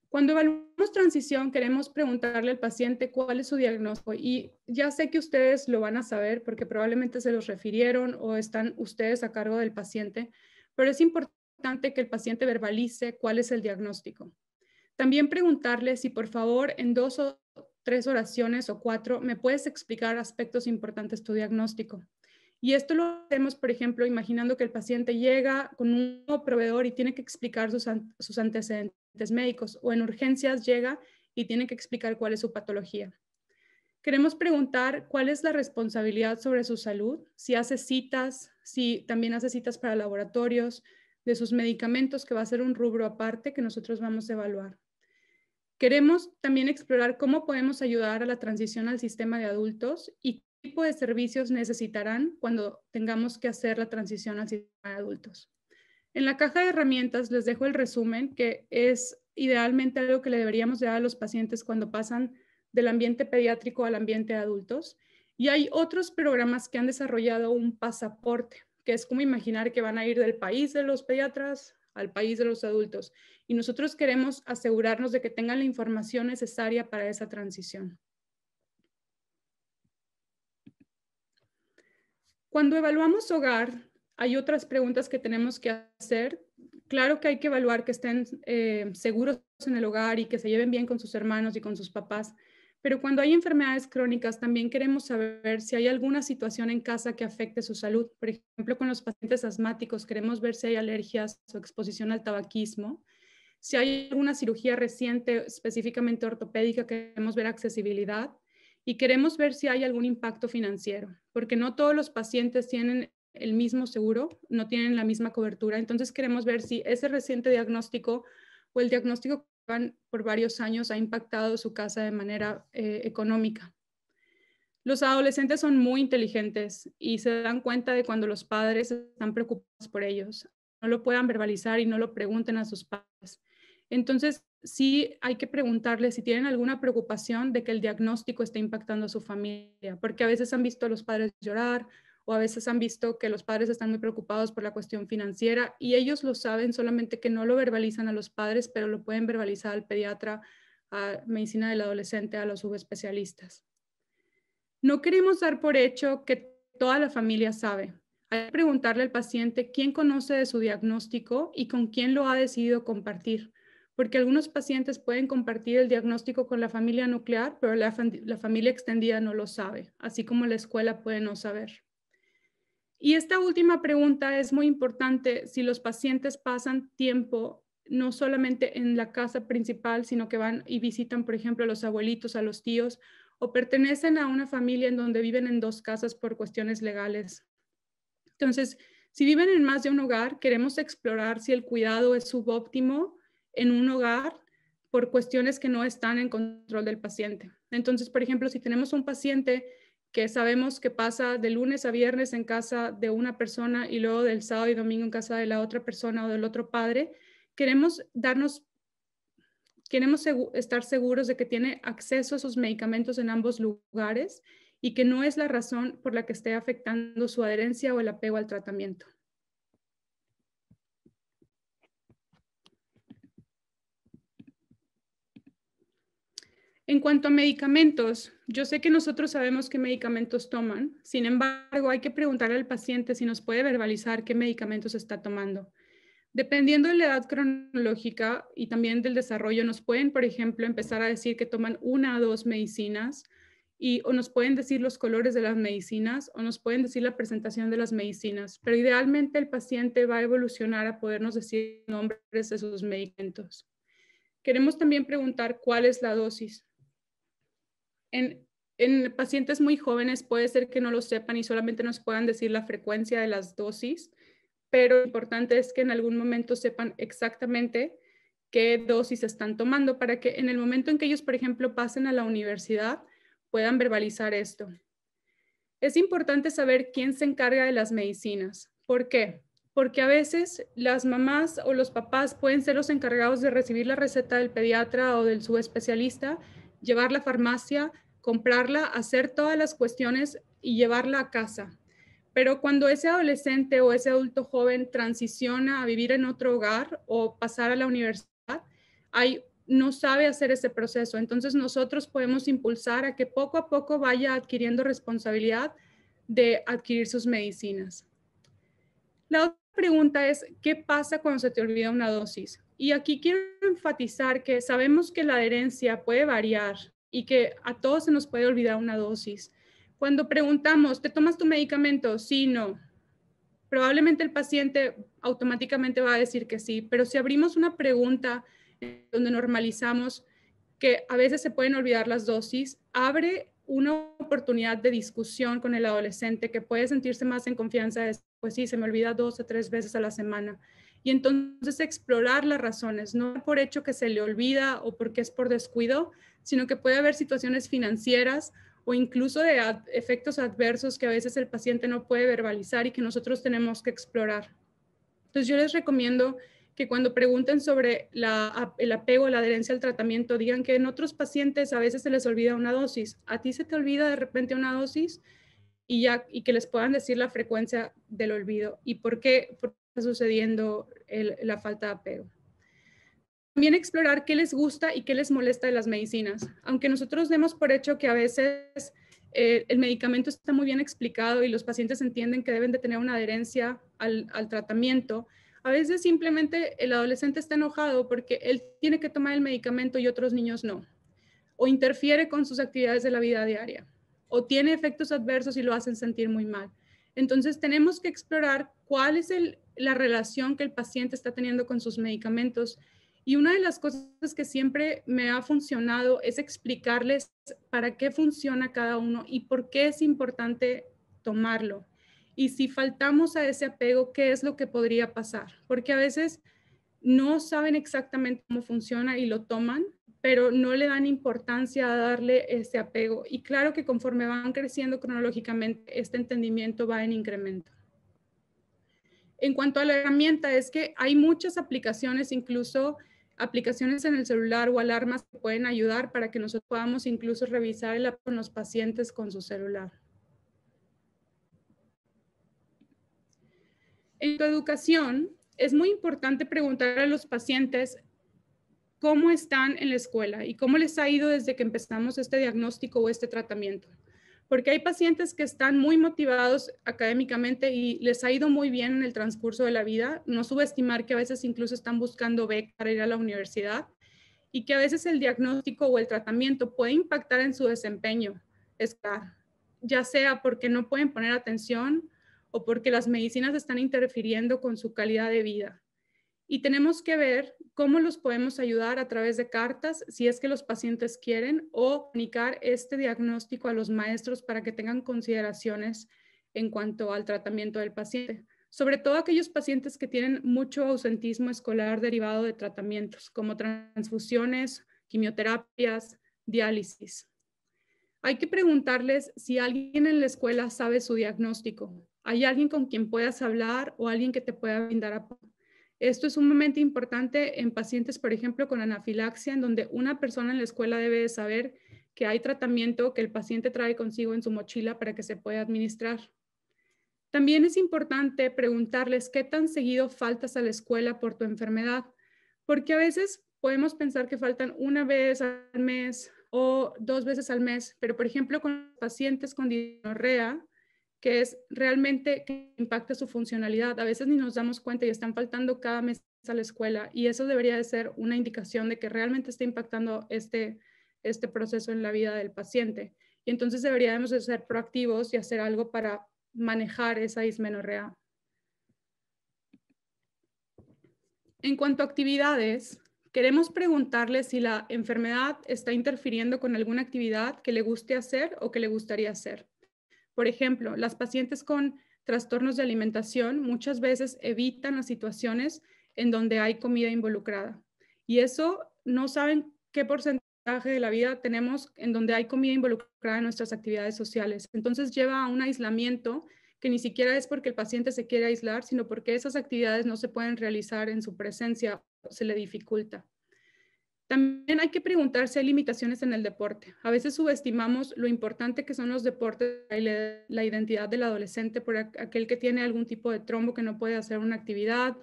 Cuando evaluamos transición, queremos preguntarle al paciente cuál es su diagnóstico y ya sé que ustedes lo van a saber porque probablemente se los refirieron o están ustedes a cargo del paciente, pero es importante que el paciente verbalice cuál es el diagnóstico. También preguntarle si por favor en dos o tres oraciones o cuatro me puedes explicar aspectos importantes de tu diagnóstico. Y esto lo hacemos, por ejemplo, imaginando que el paciente llega con un proveedor y tiene que explicar sus, sus antecedentes médicos o en urgencias llega y tiene que explicar cuál es su patología. Queremos preguntar cuál es la responsabilidad sobre su salud, si hace citas, si también hace citas para laboratorios, de sus medicamentos, que va a ser un rubro aparte que nosotros vamos a evaluar. Queremos también explorar cómo podemos ayudar a la transición al sistema de adultos y qué tipo de servicios necesitarán cuando tengamos que hacer la transición al sistema de adultos. En la caja de herramientas les dejo el resumen, que es idealmente algo que le deberíamos dar a los pacientes cuando pasan del ambiente pediátrico al ambiente de adultos. Y hay otros programas que han desarrollado un pasaporte, que es como imaginar que van a ir del país de los pediatras al país de los adultos. Y nosotros queremos asegurarnos de que tengan la información necesaria para esa transición. Cuando evaluamos hogar, hay otras preguntas que tenemos que hacer. Claro que hay que evaluar que estén eh, seguros en el hogar y que se lleven bien con sus hermanos y con sus papás, pero cuando hay enfermedades crónicas, también queremos saber si hay alguna situación en casa que afecte su salud. Por ejemplo, con los pacientes asmáticos queremos ver si hay alergias o exposición al tabaquismo. Si hay alguna cirugía reciente, específicamente ortopédica, queremos ver accesibilidad. Y queremos ver si hay algún impacto financiero, porque no todos los pacientes tienen el mismo seguro, no tienen la misma cobertura. Entonces queremos ver si ese reciente diagnóstico o el diagnóstico por varios años ha impactado su casa de manera eh, económica. Los adolescentes son muy inteligentes y se dan cuenta de cuando los padres están preocupados por ellos. No lo puedan verbalizar y no lo pregunten a sus padres. Entonces, sí hay que preguntarles si tienen alguna preocupación de que el diagnóstico esté impactando a su familia, porque a veces han visto a los padres llorar, o a veces han visto que los padres están muy preocupados por la cuestión financiera y ellos lo saben, solamente que no lo verbalizan a los padres, pero lo pueden verbalizar al pediatra, a medicina del adolescente, a los subespecialistas. No queremos dar por hecho que toda la familia sabe. Hay que preguntarle al paciente quién conoce de su diagnóstico y con quién lo ha decidido compartir, porque algunos pacientes pueden compartir el diagnóstico con la familia nuclear, pero la, la familia extendida no lo sabe, así como la escuela puede no saber. Y esta última pregunta es muy importante si los pacientes pasan tiempo no solamente en la casa principal, sino que van y visitan, por ejemplo, a los abuelitos, a los tíos, o pertenecen a una familia en donde viven en dos casas por cuestiones legales. Entonces, si viven en más de un hogar, queremos explorar si el cuidado es subóptimo en un hogar por cuestiones que no están en control del paciente. Entonces, por ejemplo, si tenemos un paciente que sabemos que pasa de lunes a viernes en casa de una persona y luego del sábado y domingo en casa de la otra persona o del otro padre, queremos darnos, queremos estar seguros de que tiene acceso a esos medicamentos en ambos lugares y que no es la razón por la que esté afectando su adherencia o el apego al tratamiento. En cuanto a medicamentos, yo sé que nosotros sabemos qué medicamentos toman, sin embargo, hay que preguntar al paciente si nos puede verbalizar qué medicamentos está tomando. Dependiendo de la edad cronológica y también del desarrollo, nos pueden, por ejemplo, empezar a decir que toman una o dos medicinas y o nos pueden decir los colores de las medicinas o nos pueden decir la presentación de las medicinas, pero idealmente el paciente va a evolucionar a podernos decir nombres de sus medicamentos. Queremos también preguntar cuál es la dosis en, pacientes muy jóvenes puede ser que no lo sepan y solamente nos puedan decir la frecuencia de las dosis, pero lo importante es que en algún momento sepan exactamente qué dosis están tomando para que en el momento en que ellos, por ejemplo, pasen a la universidad, puedan verbalizar esto. Es importante saber quién se encarga de las medicinas. ¿Por qué? Porque a veces las mamás o los papás pueden ser los encargados de recibir la receta del pediatra o del subespecialista, llevar la farmacia, comprarla, hacer todas las cuestiones y llevarla a casa. Pero cuando ese adolescente o ese adulto joven transiciona a vivir en otro hogar o pasar a la universidad, ahí no sabe hacer ese proceso. Entonces nosotros podemos impulsar a que poco a poco vaya adquiriendo responsabilidad de adquirir sus medicinas. La otra pregunta es, ¿qué pasa cuando se te olvida una dosis? Y aquí quiero enfatizar que sabemos que la adherencia puede variar y que a todos se nos puede olvidar una dosis. Cuando preguntamos, ¿te tomas tu medicamento? Sí, no. Probablemente el paciente automáticamente va a decir que sí, pero si abrimos una pregunta donde normalizamos que a veces se pueden olvidar las dosis, abre una oportunidad de discusión con el adolescente que puede sentirse más en confianza, pues sí, se me olvida dos o tres veces a la semana y entonces explorar las razones, no por hecho que se le olvida o porque es por descuido, sino que puede haber situaciones financieras o incluso de efectos adversos que a veces el paciente no puede verbalizar y que nosotros tenemos que explorar. Entonces yo les recomiendo que cuando pregunten sobre el apego, la adherencia al tratamiento, digan que en otros pacientes a veces se les olvida una dosis, a ti se te olvida de repente una dosis y, ya, y que les puedan decir la frecuencia del olvido y por qué, sucediendo la falta de apego. También explorar qué les gusta y qué les molesta de las medicinas. Aunque nosotros demos por hecho que a veces eh, el medicamento está muy bien explicado y los pacientes entienden que deben de tener una adherencia al, al tratamiento, a veces simplemente el adolescente está enojado porque él tiene que tomar el medicamento y otros niños no. O interfiere con sus actividades de la vida diaria. O tiene efectos adversos y lo hacen sentir muy mal. Entonces tenemos que explorar cuál es el, la relación que el paciente está teniendo con sus medicamentos. Y una de las cosas que siempre me ha funcionado es explicarles para qué funciona cada uno y por qué es importante tomarlo. Y si faltamos a ese apego, ¿qué es lo que podría pasar? Porque a veces no saben exactamente cómo funciona y lo toman, pero no le dan importancia a darle ese apego. Y claro que conforme van creciendo cronológicamente, este entendimiento va en incremento. En cuanto a la herramienta, es que hay muchas aplicaciones, incluso aplicaciones en el celular o alarmas que pueden ayudar para que nosotros podamos incluso revisar el con los pacientes con su celular. En tu educación, es muy importante preguntar a los pacientes cómo están en la escuela y cómo les ha ido desde que empezamos este diagnóstico o este tratamiento porque hay pacientes que están muy motivados académicamente y les ha ido muy bien en el transcurso de la vida. No subestimar que a veces incluso están buscando beca para ir a la universidad y que a veces el diagnóstico o el tratamiento puede impactar en su desempeño escolar, ya sea porque no pueden poner atención o porque las medicinas están interfiriendo con su calidad de vida y tenemos que ver cómo los podemos ayudar a través de cartas, si es que los pacientes quieren, o comunicar este diagnóstico a los maestros para que tengan consideraciones en cuanto al tratamiento del paciente, sobre todo aquellos pacientes que tienen mucho ausentismo escolar derivado de tratamientos como transfusiones, quimioterapias, diálisis. Hay que preguntarles si alguien en la escuela sabe su diagnóstico. ¿Hay alguien con quien puedas hablar o alguien que te pueda brindar apoyo? Esto es sumamente importante en pacientes, por ejemplo, con anafilaxia, en donde una persona en la escuela debe de saber que hay tratamiento que el paciente trae consigo en su mochila para que se pueda administrar. También es importante preguntarles qué tan seguido faltas a la escuela por tu enfermedad, porque a veces podemos pensar que faltan una vez al mes o dos veces al mes, pero por ejemplo con pacientes con diarrea que es realmente que impacta su funcionalidad. A veces ni nos damos cuenta y están faltando cada mes a la escuela y eso debería de ser una indicación de que realmente está impactando este, este proceso en la vida del paciente. Y entonces deberíamos de ser proactivos y hacer algo para manejar esa ismenorrea. En cuanto a actividades, queremos preguntarle si la enfermedad está interfiriendo con alguna actividad que le guste hacer o que le gustaría hacer. Por ejemplo, las pacientes con trastornos de alimentación muchas veces evitan las situaciones en donde hay comida involucrada. Y eso no saben qué porcentaje de la vida tenemos en donde hay comida involucrada en nuestras actividades sociales. Entonces lleva a un aislamiento que ni siquiera es porque el paciente se quiere aislar, sino porque esas actividades no se pueden realizar en su presencia, o se le dificulta. También hay que preguntar si hay limitaciones en el deporte. A veces subestimamos lo importante que son los deportes y la identidad del adolescente por aquel que tiene algún tipo de trombo que no puede hacer una actividad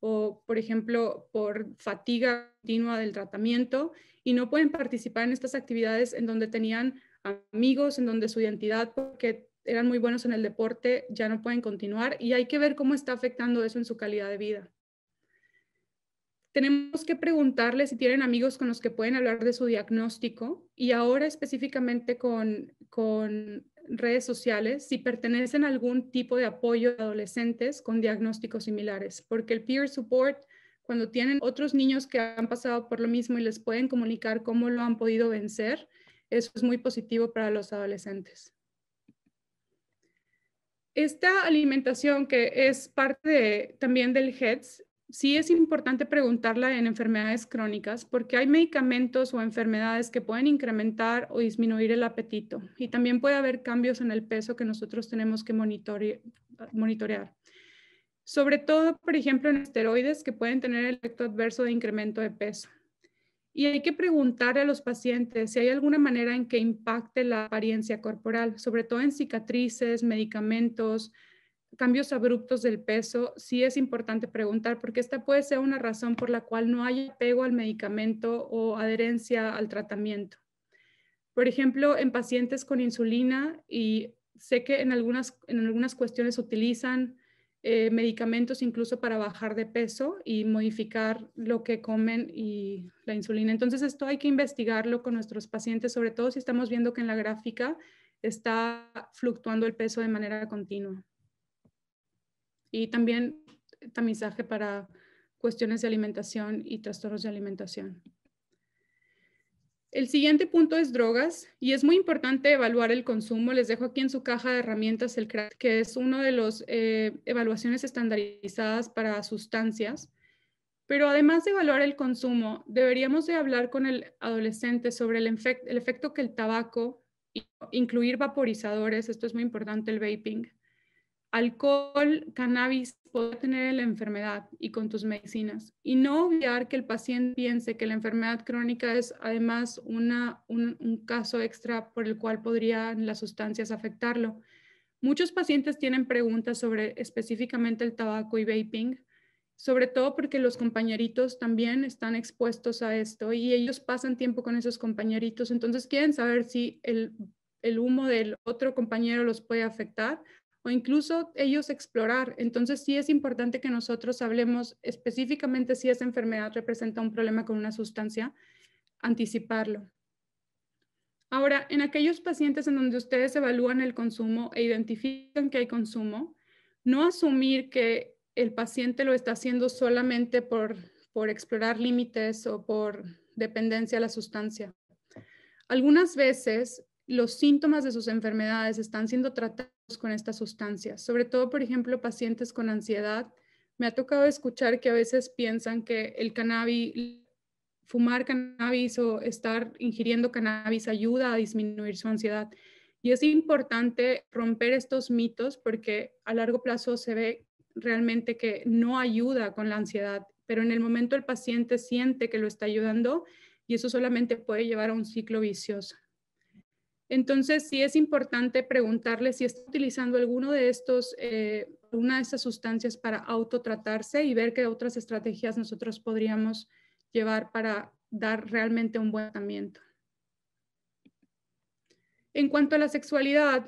o, por ejemplo, por fatiga continua del tratamiento y no pueden participar en estas actividades en donde tenían amigos, en donde su identidad, porque eran muy buenos en el deporte, ya no pueden continuar y hay que ver cómo está afectando eso en su calidad de vida. Tenemos que preguntarle si tienen amigos con los que pueden hablar de su diagnóstico y ahora específicamente con, redes sociales si pertenecen a algún tipo de apoyo a adolescentes con diagnósticos similares, porque el peer support, cuando tienen otros niños que han pasado por lo mismo y les pueden comunicar cómo lo han podido vencer, eso es muy positivo para los adolescentes. Esta alimentación que es parte también del HEDS sí es importante preguntarla en enfermedades crónicas porque hay medicamentos o enfermedades que pueden incrementar o disminuir el apetito y también puede haber cambios en el peso que nosotros tenemos que monitorear. Sobre todo, por ejemplo, en esteroides que pueden tener el efecto adverso de incremento de peso. Y hay que preguntar a los pacientes si hay alguna manera en que impacte la apariencia corporal, sobre todo en cicatrices, medicamentos, cambios abruptos del peso, sí es importante preguntar porque esta puede ser una razón por la cual no hay apego al medicamento o adherencia al tratamiento. Por ejemplo, en pacientes con insulina y sé que en algunas, en algunas cuestiones utilizan eh, medicamentos incluso para bajar de peso y modificar lo que comen y la insulina. Entonces esto hay que investigarlo con nuestros pacientes, sobre todo si estamos viendo que en la gráfica está fluctuando el peso de manera continua y también eh, tamizaje para cuestiones de alimentación y trastornos de alimentación. El siguiente punto es drogas y es muy importante evaluar el consumo. Les dejo aquí en su caja de herramientas el CRAT, que es una de las eh, evaluaciones estandarizadas para sustancias. Pero además de evaluar el consumo, deberíamos de hablar con el adolescente sobre el efecto que el tabaco, incluir vaporizadores, esto es muy importante, el vaping, alcohol, cannabis, puede tener la enfermedad y con tus medicinas. Y no obviar que el paciente piense que la enfermedad crónica es además una, un, caso extra por el cual podrían las sustancias afectarlo. Muchos pacientes tienen preguntas sobre específicamente el tabaco y vaping, sobre todo porque los compañeritos también están expuestos a esto y ellos pasan tiempo con esos compañeritos, entonces quieren saber si el, el humo del otro compañero los puede afectar o incluso ellos explorar. Entonces sí es importante que nosotros hablemos específicamente si esa enfermedad representa un problema con una sustancia, anticiparlo. Ahora, en aquellos pacientes en donde ustedes evalúan el consumo e identifican que hay consumo, no asumir que el paciente lo está haciendo solamente por, por explorar límites o por dependencia a la sustancia. Algunas veces los síntomas de sus enfermedades están siendo tratados con estas sustancias, sobre todo, por ejemplo, pacientes con ansiedad. Me ha tocado escuchar que a veces piensan que el cannabis, fumar cannabis o estar ingiriendo cannabis ayuda a disminuir su ansiedad. Y es importante romper estos mitos porque a largo plazo se ve realmente que no ayuda con la ansiedad, pero en el momento el paciente siente que lo está ayudando y eso solamente puede llevar a un ciclo vicioso. Entonces, sí es importante preguntarle si está utilizando alguno de estos, eh, una de estas sustancias para autotratarse y ver qué otras estrategias nosotros podríamos llevar para dar realmente un buen tratamiento. En cuanto a la sexualidad,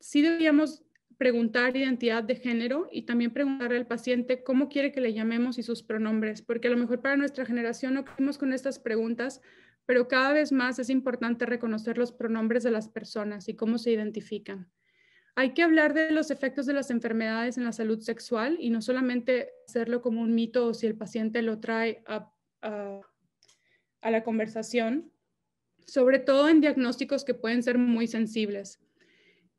sí deberíamos preguntar identidad de género y también preguntarle al paciente cómo quiere que le llamemos y sus pronombres, porque a lo mejor para nuestra generación no tenemos con estas preguntas, pero cada vez más es importante reconocer los pronombres de las personas y cómo se identifican. Hay que hablar de los efectos de las enfermedades en la salud sexual y no solamente hacerlo como un mito o si el paciente lo trae a, la conversación, sobre todo en diagnósticos que pueden ser muy sensibles.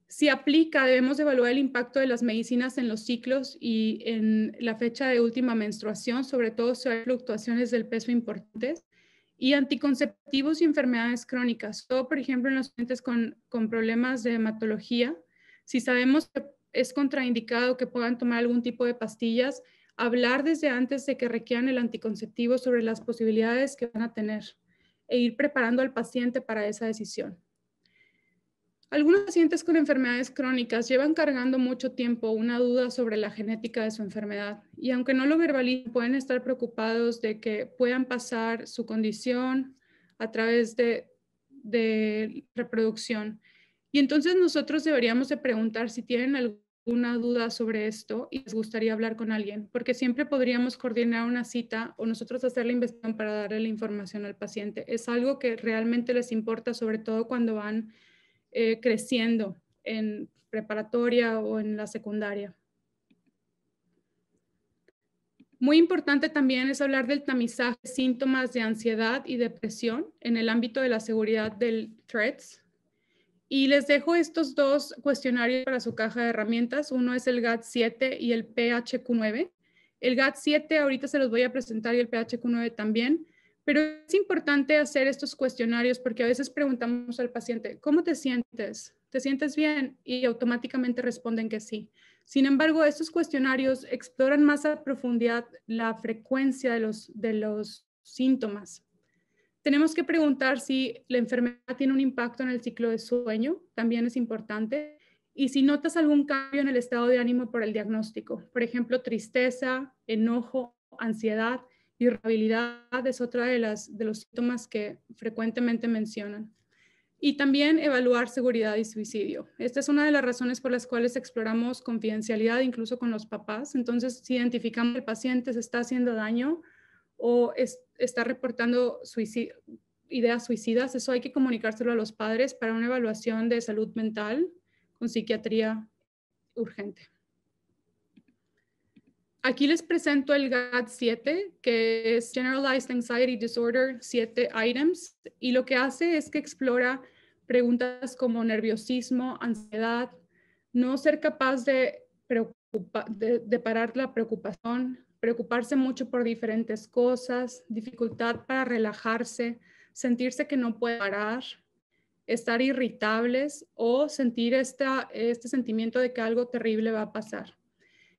Si aplica, debemos evaluar el impacto de las medicinas en los ciclos y en la fecha de última menstruación, sobre todo si hay fluctuaciones del peso importantes y anticonceptivos y enfermedades crónicas. Todo, por ejemplo, en los pacientes con, con, problemas de hematología, si sabemos que es contraindicado que puedan tomar algún tipo de pastillas, hablar desde antes de que requieran el anticonceptivo sobre las posibilidades que van a tener e ir preparando al paciente para esa decisión. Algunos pacientes con enfermedades crónicas llevan cargando mucho tiempo una duda sobre la genética de su enfermedad y aunque no lo verbalicen, pueden estar preocupados de que puedan pasar su condición a través de, de reproducción. Y entonces nosotros deberíamos de preguntar si tienen alguna duda sobre esto y les gustaría hablar con alguien, porque siempre podríamos coordinar una cita o nosotros hacer la investigación para darle la información al paciente. Es algo que realmente les importa, sobre todo cuando van eh, creciendo en preparatoria o en la secundaria. Muy importante también es hablar del tamizaje de síntomas de ansiedad y depresión en el ámbito de la seguridad del threats. Y les dejo estos dos cuestionarios para su caja de herramientas. Uno es el GAT7 y el PHQ9. El GAT7 ahorita se los voy a presentar y el PHQ9 también. Pero es importante hacer estos cuestionarios porque a veces preguntamos al paciente, ¿cómo te sientes? ¿Te sientes bien? Y automáticamente responden que sí. Sin embargo, estos cuestionarios exploran más a profundidad la frecuencia de los, de los síntomas. Tenemos que preguntar si la enfermedad tiene un impacto en el ciclo de sueño, también es importante, y si notas algún cambio en el estado de ánimo por el diagnóstico, por ejemplo, tristeza, enojo, ansiedad, Irritabilidad es otra de, las, de los síntomas que frecuentemente mencionan. Y también evaluar seguridad y suicidio. Esta es una de las razones por las cuales exploramos confidencialidad incluso con los papás. Entonces, si identificamos que el paciente se está haciendo daño o está reportando ideas suicidas, eso hay que comunicárselo a los padres para una evaluación de salud mental con psiquiatría urgente. Aquí les presento el GAD-7, que es Generalized Anxiety Disorder 7 Items, y lo que hace es que explora preguntas como nerviosismo, ansiedad, no ser capaz de, parar la preocupación, preocuparse mucho por diferentes cosas, dificultad para relajarse, sentirse que no puede parar, estar irritables o sentir este sentimiento de que algo terrible va a pasar.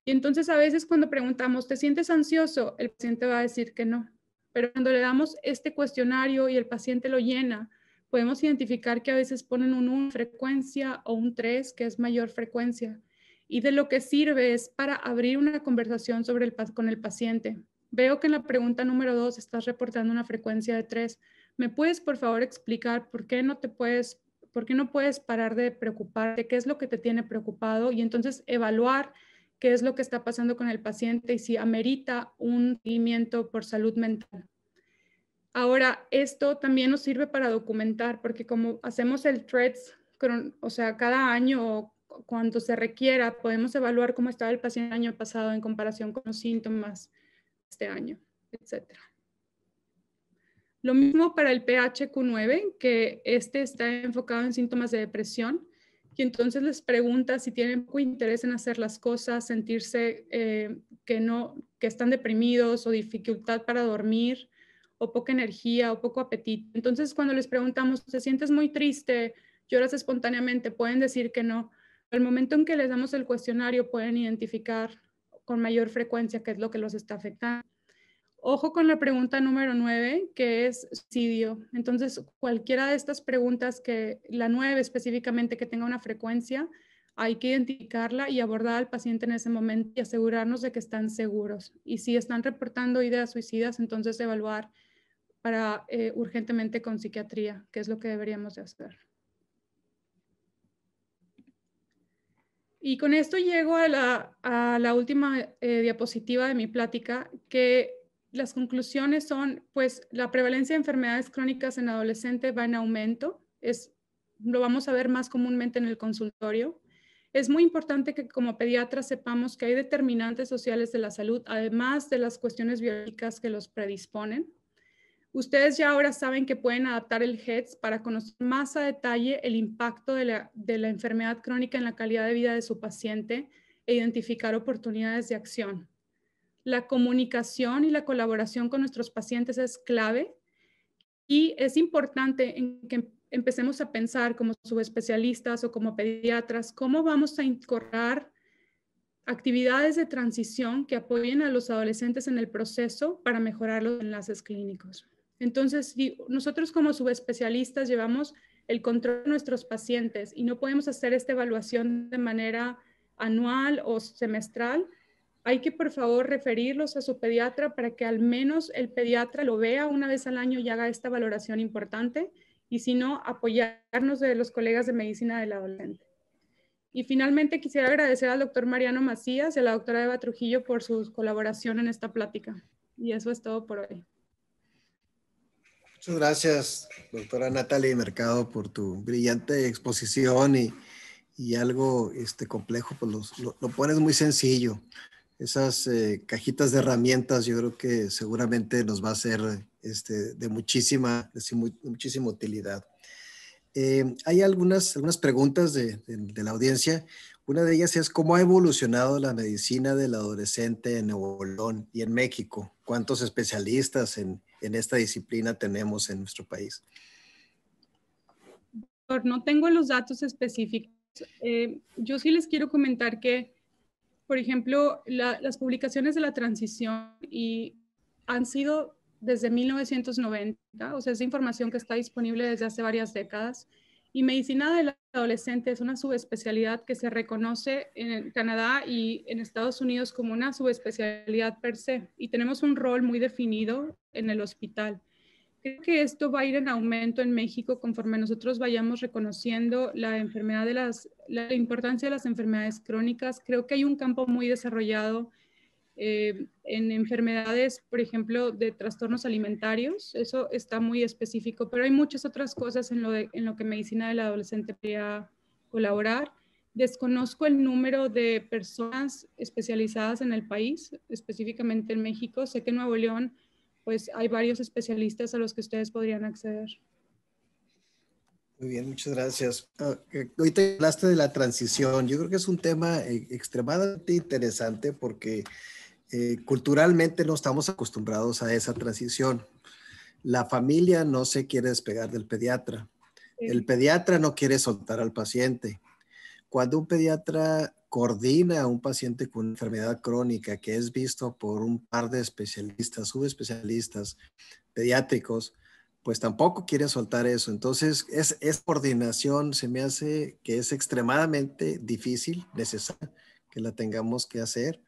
Y entonces a veces cuando preguntamos, ¿te sientes ansioso? El paciente va a decir que no. Pero cuando le damos este cuestionario y el paciente lo llena, podemos identificar que a veces ponen un 1 frecuencia o un 3, que es mayor frecuencia. Y de lo que sirve es para abrir una conversación sobre el, con el paciente. Veo que en la pregunta número 2 estás reportando una frecuencia de 3. ¿Me puedes, por favor, explicar por qué no te puedes, por qué no puedes parar de preocuparte? ¿Qué es lo que te tiene preocupado? Y entonces evaluar qué es lo que está pasando con el paciente y si amerita un seguimiento por salud mental. Ahora, esto también nos sirve para documentar, porque como hacemos el TREDS, o sea, cada año o cuando se requiera, podemos evaluar cómo estaba el paciente el año pasado en comparación con los síntomas este año, etc. Lo mismo para el PHQ9, que este está enfocado en síntomas de depresión y entonces les pregunta si tienen poco interés en hacer las cosas, sentirse eh, que, no, que están deprimidos o dificultad para dormir o poca energía o poco apetito. Entonces cuando les preguntamos, ¿te sientes muy triste? ¿Lloras espontáneamente? Pueden decir que no. Al momento en que les damos el cuestionario pueden identificar con mayor frecuencia qué es lo que los está afectando. Ojo con la pregunta número 9, que es suicidio. Entonces, cualquiera de estas preguntas, que la 9 específicamente, que tenga una frecuencia, hay que identificarla y abordar al paciente en ese momento y asegurarnos de que están seguros. Y si están reportando ideas suicidas, entonces evaluar para eh, urgentemente con psiquiatría, que es lo que deberíamos de hacer. Y con esto llego a la, última eh, diapositiva de mi plática, que las conclusiones son, pues, la prevalencia de enfermedades crónicas en adolescente va en aumento, lo vamos a ver más comúnmente en el consultorio. Es muy importante que como pediatras sepamos que hay determinantes sociales de la salud, además de las cuestiones biológicas que los predisponen. Ustedes ya ahora saben que pueden adaptar el HEDS para conocer más a detalle el impacto de la enfermedad crónica en la calidad de vida de su paciente e identificar oportunidades de acción. La comunicación y la colaboración con nuestros pacientes es clave y es importante en que empecemos a pensar como subespecialistas o como pediatras cómo vamos a incorporar actividades de transición que apoyen a los adolescentes en el proceso para mejorar los enlaces clínicos. Entonces, nosotros como subespecialistas llevamos el control de nuestros pacientes y no podemos hacer esta evaluación de manera anual o semestral, hay que por favor referirlos a su pediatra para que al menos el pediatra lo vea una vez al año y haga esta valoración importante y si no, apoyarnos de los colegas de medicina del adolescente. Y finalmente quisiera agradecer al doctor Mariano Macías y a la doctora Eva Trujillo por su colaboración en esta plática. Y eso es todo por hoy. Muchas gracias, doctora Natalie Mercado, por tu brillante exposición y, algo este, complejo, pues lo, lo pones muy sencillo esas eh, cajitas de herramientas, yo creo que seguramente nos va a ser este, de, muchísima, muchísima utilidad. Eh, hay algunas, algunas preguntas de, la audiencia. Una de ellas es cómo ha evolucionado la medicina del adolescente en Nuevo León y en México. ¿Cuántos especialistas en, esta disciplina tenemos en nuestro país? No tengo los datos específicos. Eh, yo sí les quiero comentar que por ejemplo, las publicaciones de la transición y han sido desde 1990, o sea, es información que está disponible desde hace varias décadas. Y medicina del adolescente es una subespecialidad que se reconoce en Canadá y en Estados Unidos como una subespecialidad per se. Y tenemos un rol muy definido en el hospital. Creo que esto va a ir en aumento en México conforme nosotros vayamos reconociendo la enfermedad de las, la importancia de las enfermedades crónicas. Creo que hay un campo muy desarrollado eh, en enfermedades, por ejemplo, de trastornos alimentarios. Eso está muy específico, pero hay muchas otras cosas en lo, en lo que medicina del adolescente podría colaborar. Desconozco el número de personas especializadas en el país, específicamente en México. Sé que en Nuevo León pues hay varios especialistas a los que ustedes podrían acceder. Muy bien, muchas gracias. Ah, eh, Hoy te hablaste de la transición. Yo creo que es un tema eh, extremadamente interesante porque eh, culturalmente no estamos acostumbrados a esa transición. La familia no se quiere despegar del pediatra. El pediatra no quiere soltar al paciente. Cuando un pediatra coordina a un paciente con enfermedad crónica que es visto por un par de especialistas, subespecialistas pediátricos, pues tampoco quiere soltar eso. Entonces, es, coordinación se me hace que es extremadamente difícil, necesaria, que la tengamos que hacer.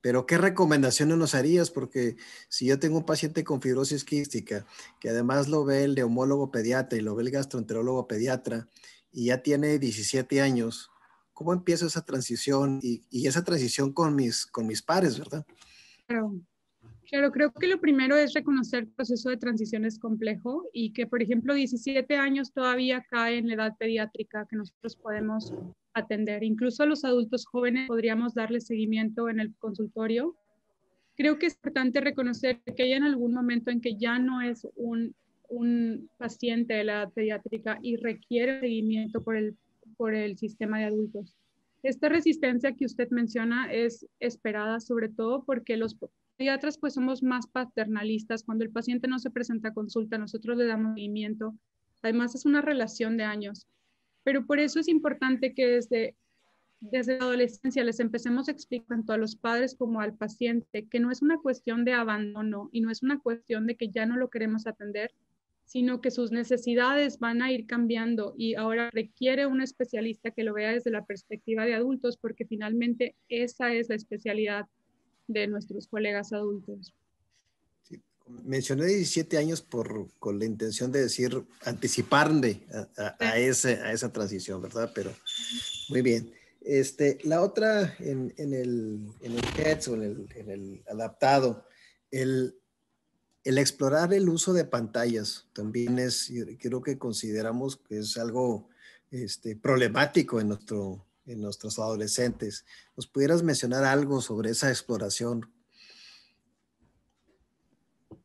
Pero ¿qué recomendaciones nos harías? Porque si yo tengo un paciente con fibrosis quística, que además lo ve el neumólogo pediatra y lo ve el gastroenterólogo pediatra, y ya tiene 17 años, ¿Cómo empiezo esa transición y, esa transición con mis, con mis pares, verdad? Claro. Claro, creo que lo primero es reconocer que el proceso de transición es complejo y que, por ejemplo, 17 años todavía cae en la edad pediátrica que nosotros podemos atender. Incluso a los adultos jóvenes podríamos darle seguimiento en el consultorio. Creo que es importante reconocer que hay en algún momento en que ya no es un, un paciente de la edad pediátrica y requiere seguimiento por el por el sistema de adultos. Esta resistencia que usted menciona es esperada sobre todo porque los pediatras pues somos más paternalistas. Cuando el paciente no se presenta a consulta, nosotros le damos movimiento. Además es una relación de años. Pero por eso es importante que desde, desde la adolescencia les empecemos a explicar tanto a los padres como al paciente que no es una cuestión de abandono y no es una cuestión de que ya no lo queremos atender, sino que sus necesidades van a ir cambiando y ahora requiere un especialista que lo vea desde la perspectiva de adultos, porque finalmente esa es la especialidad de nuestros colegas adultos. Mencioné 17 años por, con la intención de decir, anticiparme a, a, ese, a esa transición, ¿verdad? Pero muy bien. Este, la otra en, en el, en el, el, en el adaptado, el, el explorar el uso de pantallas también es, creo que consideramos que es algo este, problemático en, nuestro, en nuestros adolescentes. ¿Nos pudieras mencionar algo sobre esa exploración?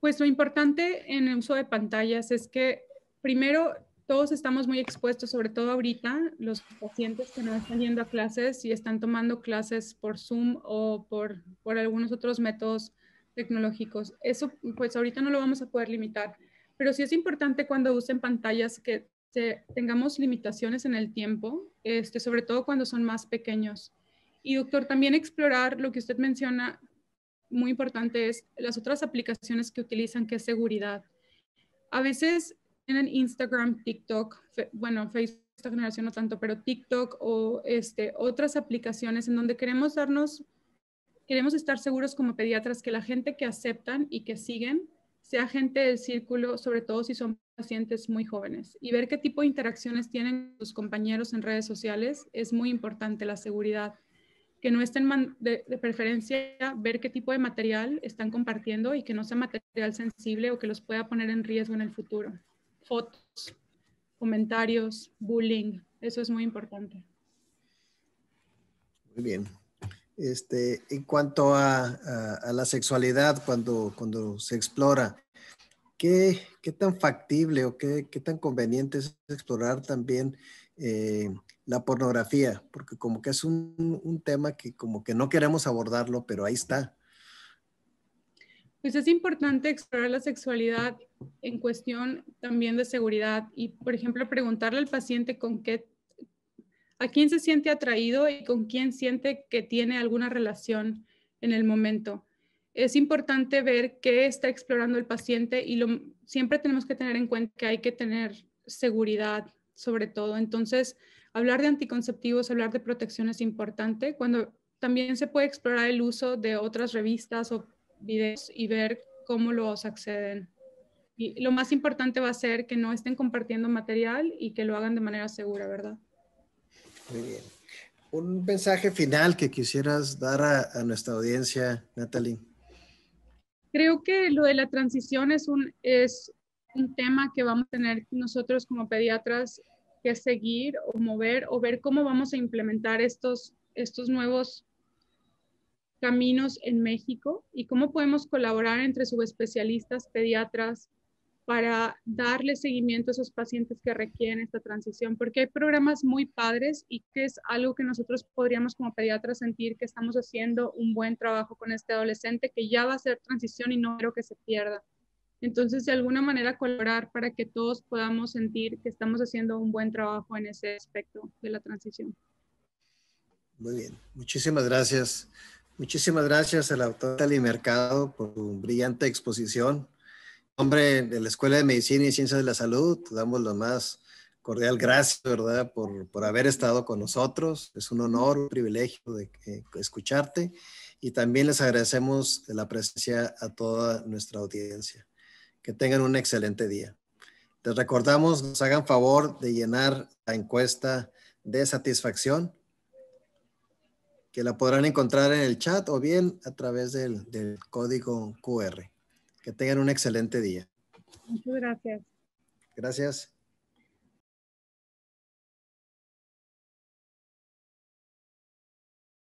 Pues lo importante en el uso de pantallas es que primero todos estamos muy expuestos, sobre todo ahorita, los pacientes que no están yendo a clases y están tomando clases por Zoom o por, por algunos otros métodos tecnológicos. Eso pues ahorita no lo vamos a poder limitar, pero sí es importante cuando usen pantallas que tengamos limitaciones en el tiempo, este, sobre todo cuando son más pequeños. Y doctor, también explorar lo que usted menciona, muy importante, es las otras aplicaciones que utilizan, que es seguridad. A veces tienen Instagram, TikTok, bueno, Facebook esta generación no tanto, pero TikTok o este, otras aplicaciones en donde queremos darnos Queremos estar seguros como pediatras que la gente que aceptan y que siguen sea gente del círculo, sobre todo si son pacientes muy jóvenes. Y ver qué tipo de interacciones tienen sus compañeros en redes sociales es muy importante, la seguridad. Que no estén de, de, preferencia, ver qué tipo de material están compartiendo y que no sea material sensible o que los pueda poner en riesgo en el futuro. Fotos, comentarios, bullying, eso es muy importante. Muy bien, este, en cuanto a, la sexualidad, cuando, cuando se explora, ¿qué, tan factible o qué, tan conveniente es explorar también eh, la pornografía? Porque como que es un, un, tema que como que no queremos abordarlo, pero ahí está. Pues es importante explorar la sexualidad en cuestión también de seguridad y, por ejemplo, preguntarle al paciente con qué a quién se siente atraído y con quién siente que tiene alguna relación en el momento. Es importante ver qué está explorando el paciente y siempre tenemos que tener en cuenta que hay que tener seguridad sobre todo. Entonces, hablar de anticonceptivos, hablar de protección es importante. Cuando también se puede explorar el uso de otras revistas o videos y ver cómo los acceden. Y lo más importante va a ser que no estén compartiendo material y que lo hagan de manera segura, ¿verdad? bien. Un mensaje final que quisieras dar a, nuestra audiencia, Natalie. Creo que lo de la transición es un, es un tema que vamos a tener nosotros como pediatras que seguir o mover o ver cómo vamos a implementar estos, estos nuevos caminos en México y cómo podemos colaborar entre subespecialistas, pediatras, para darle seguimiento a esos pacientes que requieren esta transición, porque hay programas muy padres y que es algo que nosotros podríamos como pediatras sentir que estamos haciendo un buen trabajo con este adolescente que ya va a ser transición y no quiero que se pierda. Entonces, de alguna manera colaborar para que todos podamos sentir que estamos haciendo un buen trabajo en ese aspecto de la transición. Muy bien, muchísimas gracias. Muchísimas gracias al la doctora Mercado por su brillante exposición nombre de la Escuela de Medicina y Ciencias de la Salud, te damos lo más cordial gracias, ¿verdad?, por, haber estado con nosotros. Es un honor, un privilegio de escucharte y también les agradecemos la presencia a toda nuestra audiencia. Que tengan un excelente día. Les recordamos, nos hagan favor de llenar la encuesta de satisfacción, que la podrán encontrar en el chat o bien a través del código QR. Que tengan un excelente día. Muchas gracias. Gracias.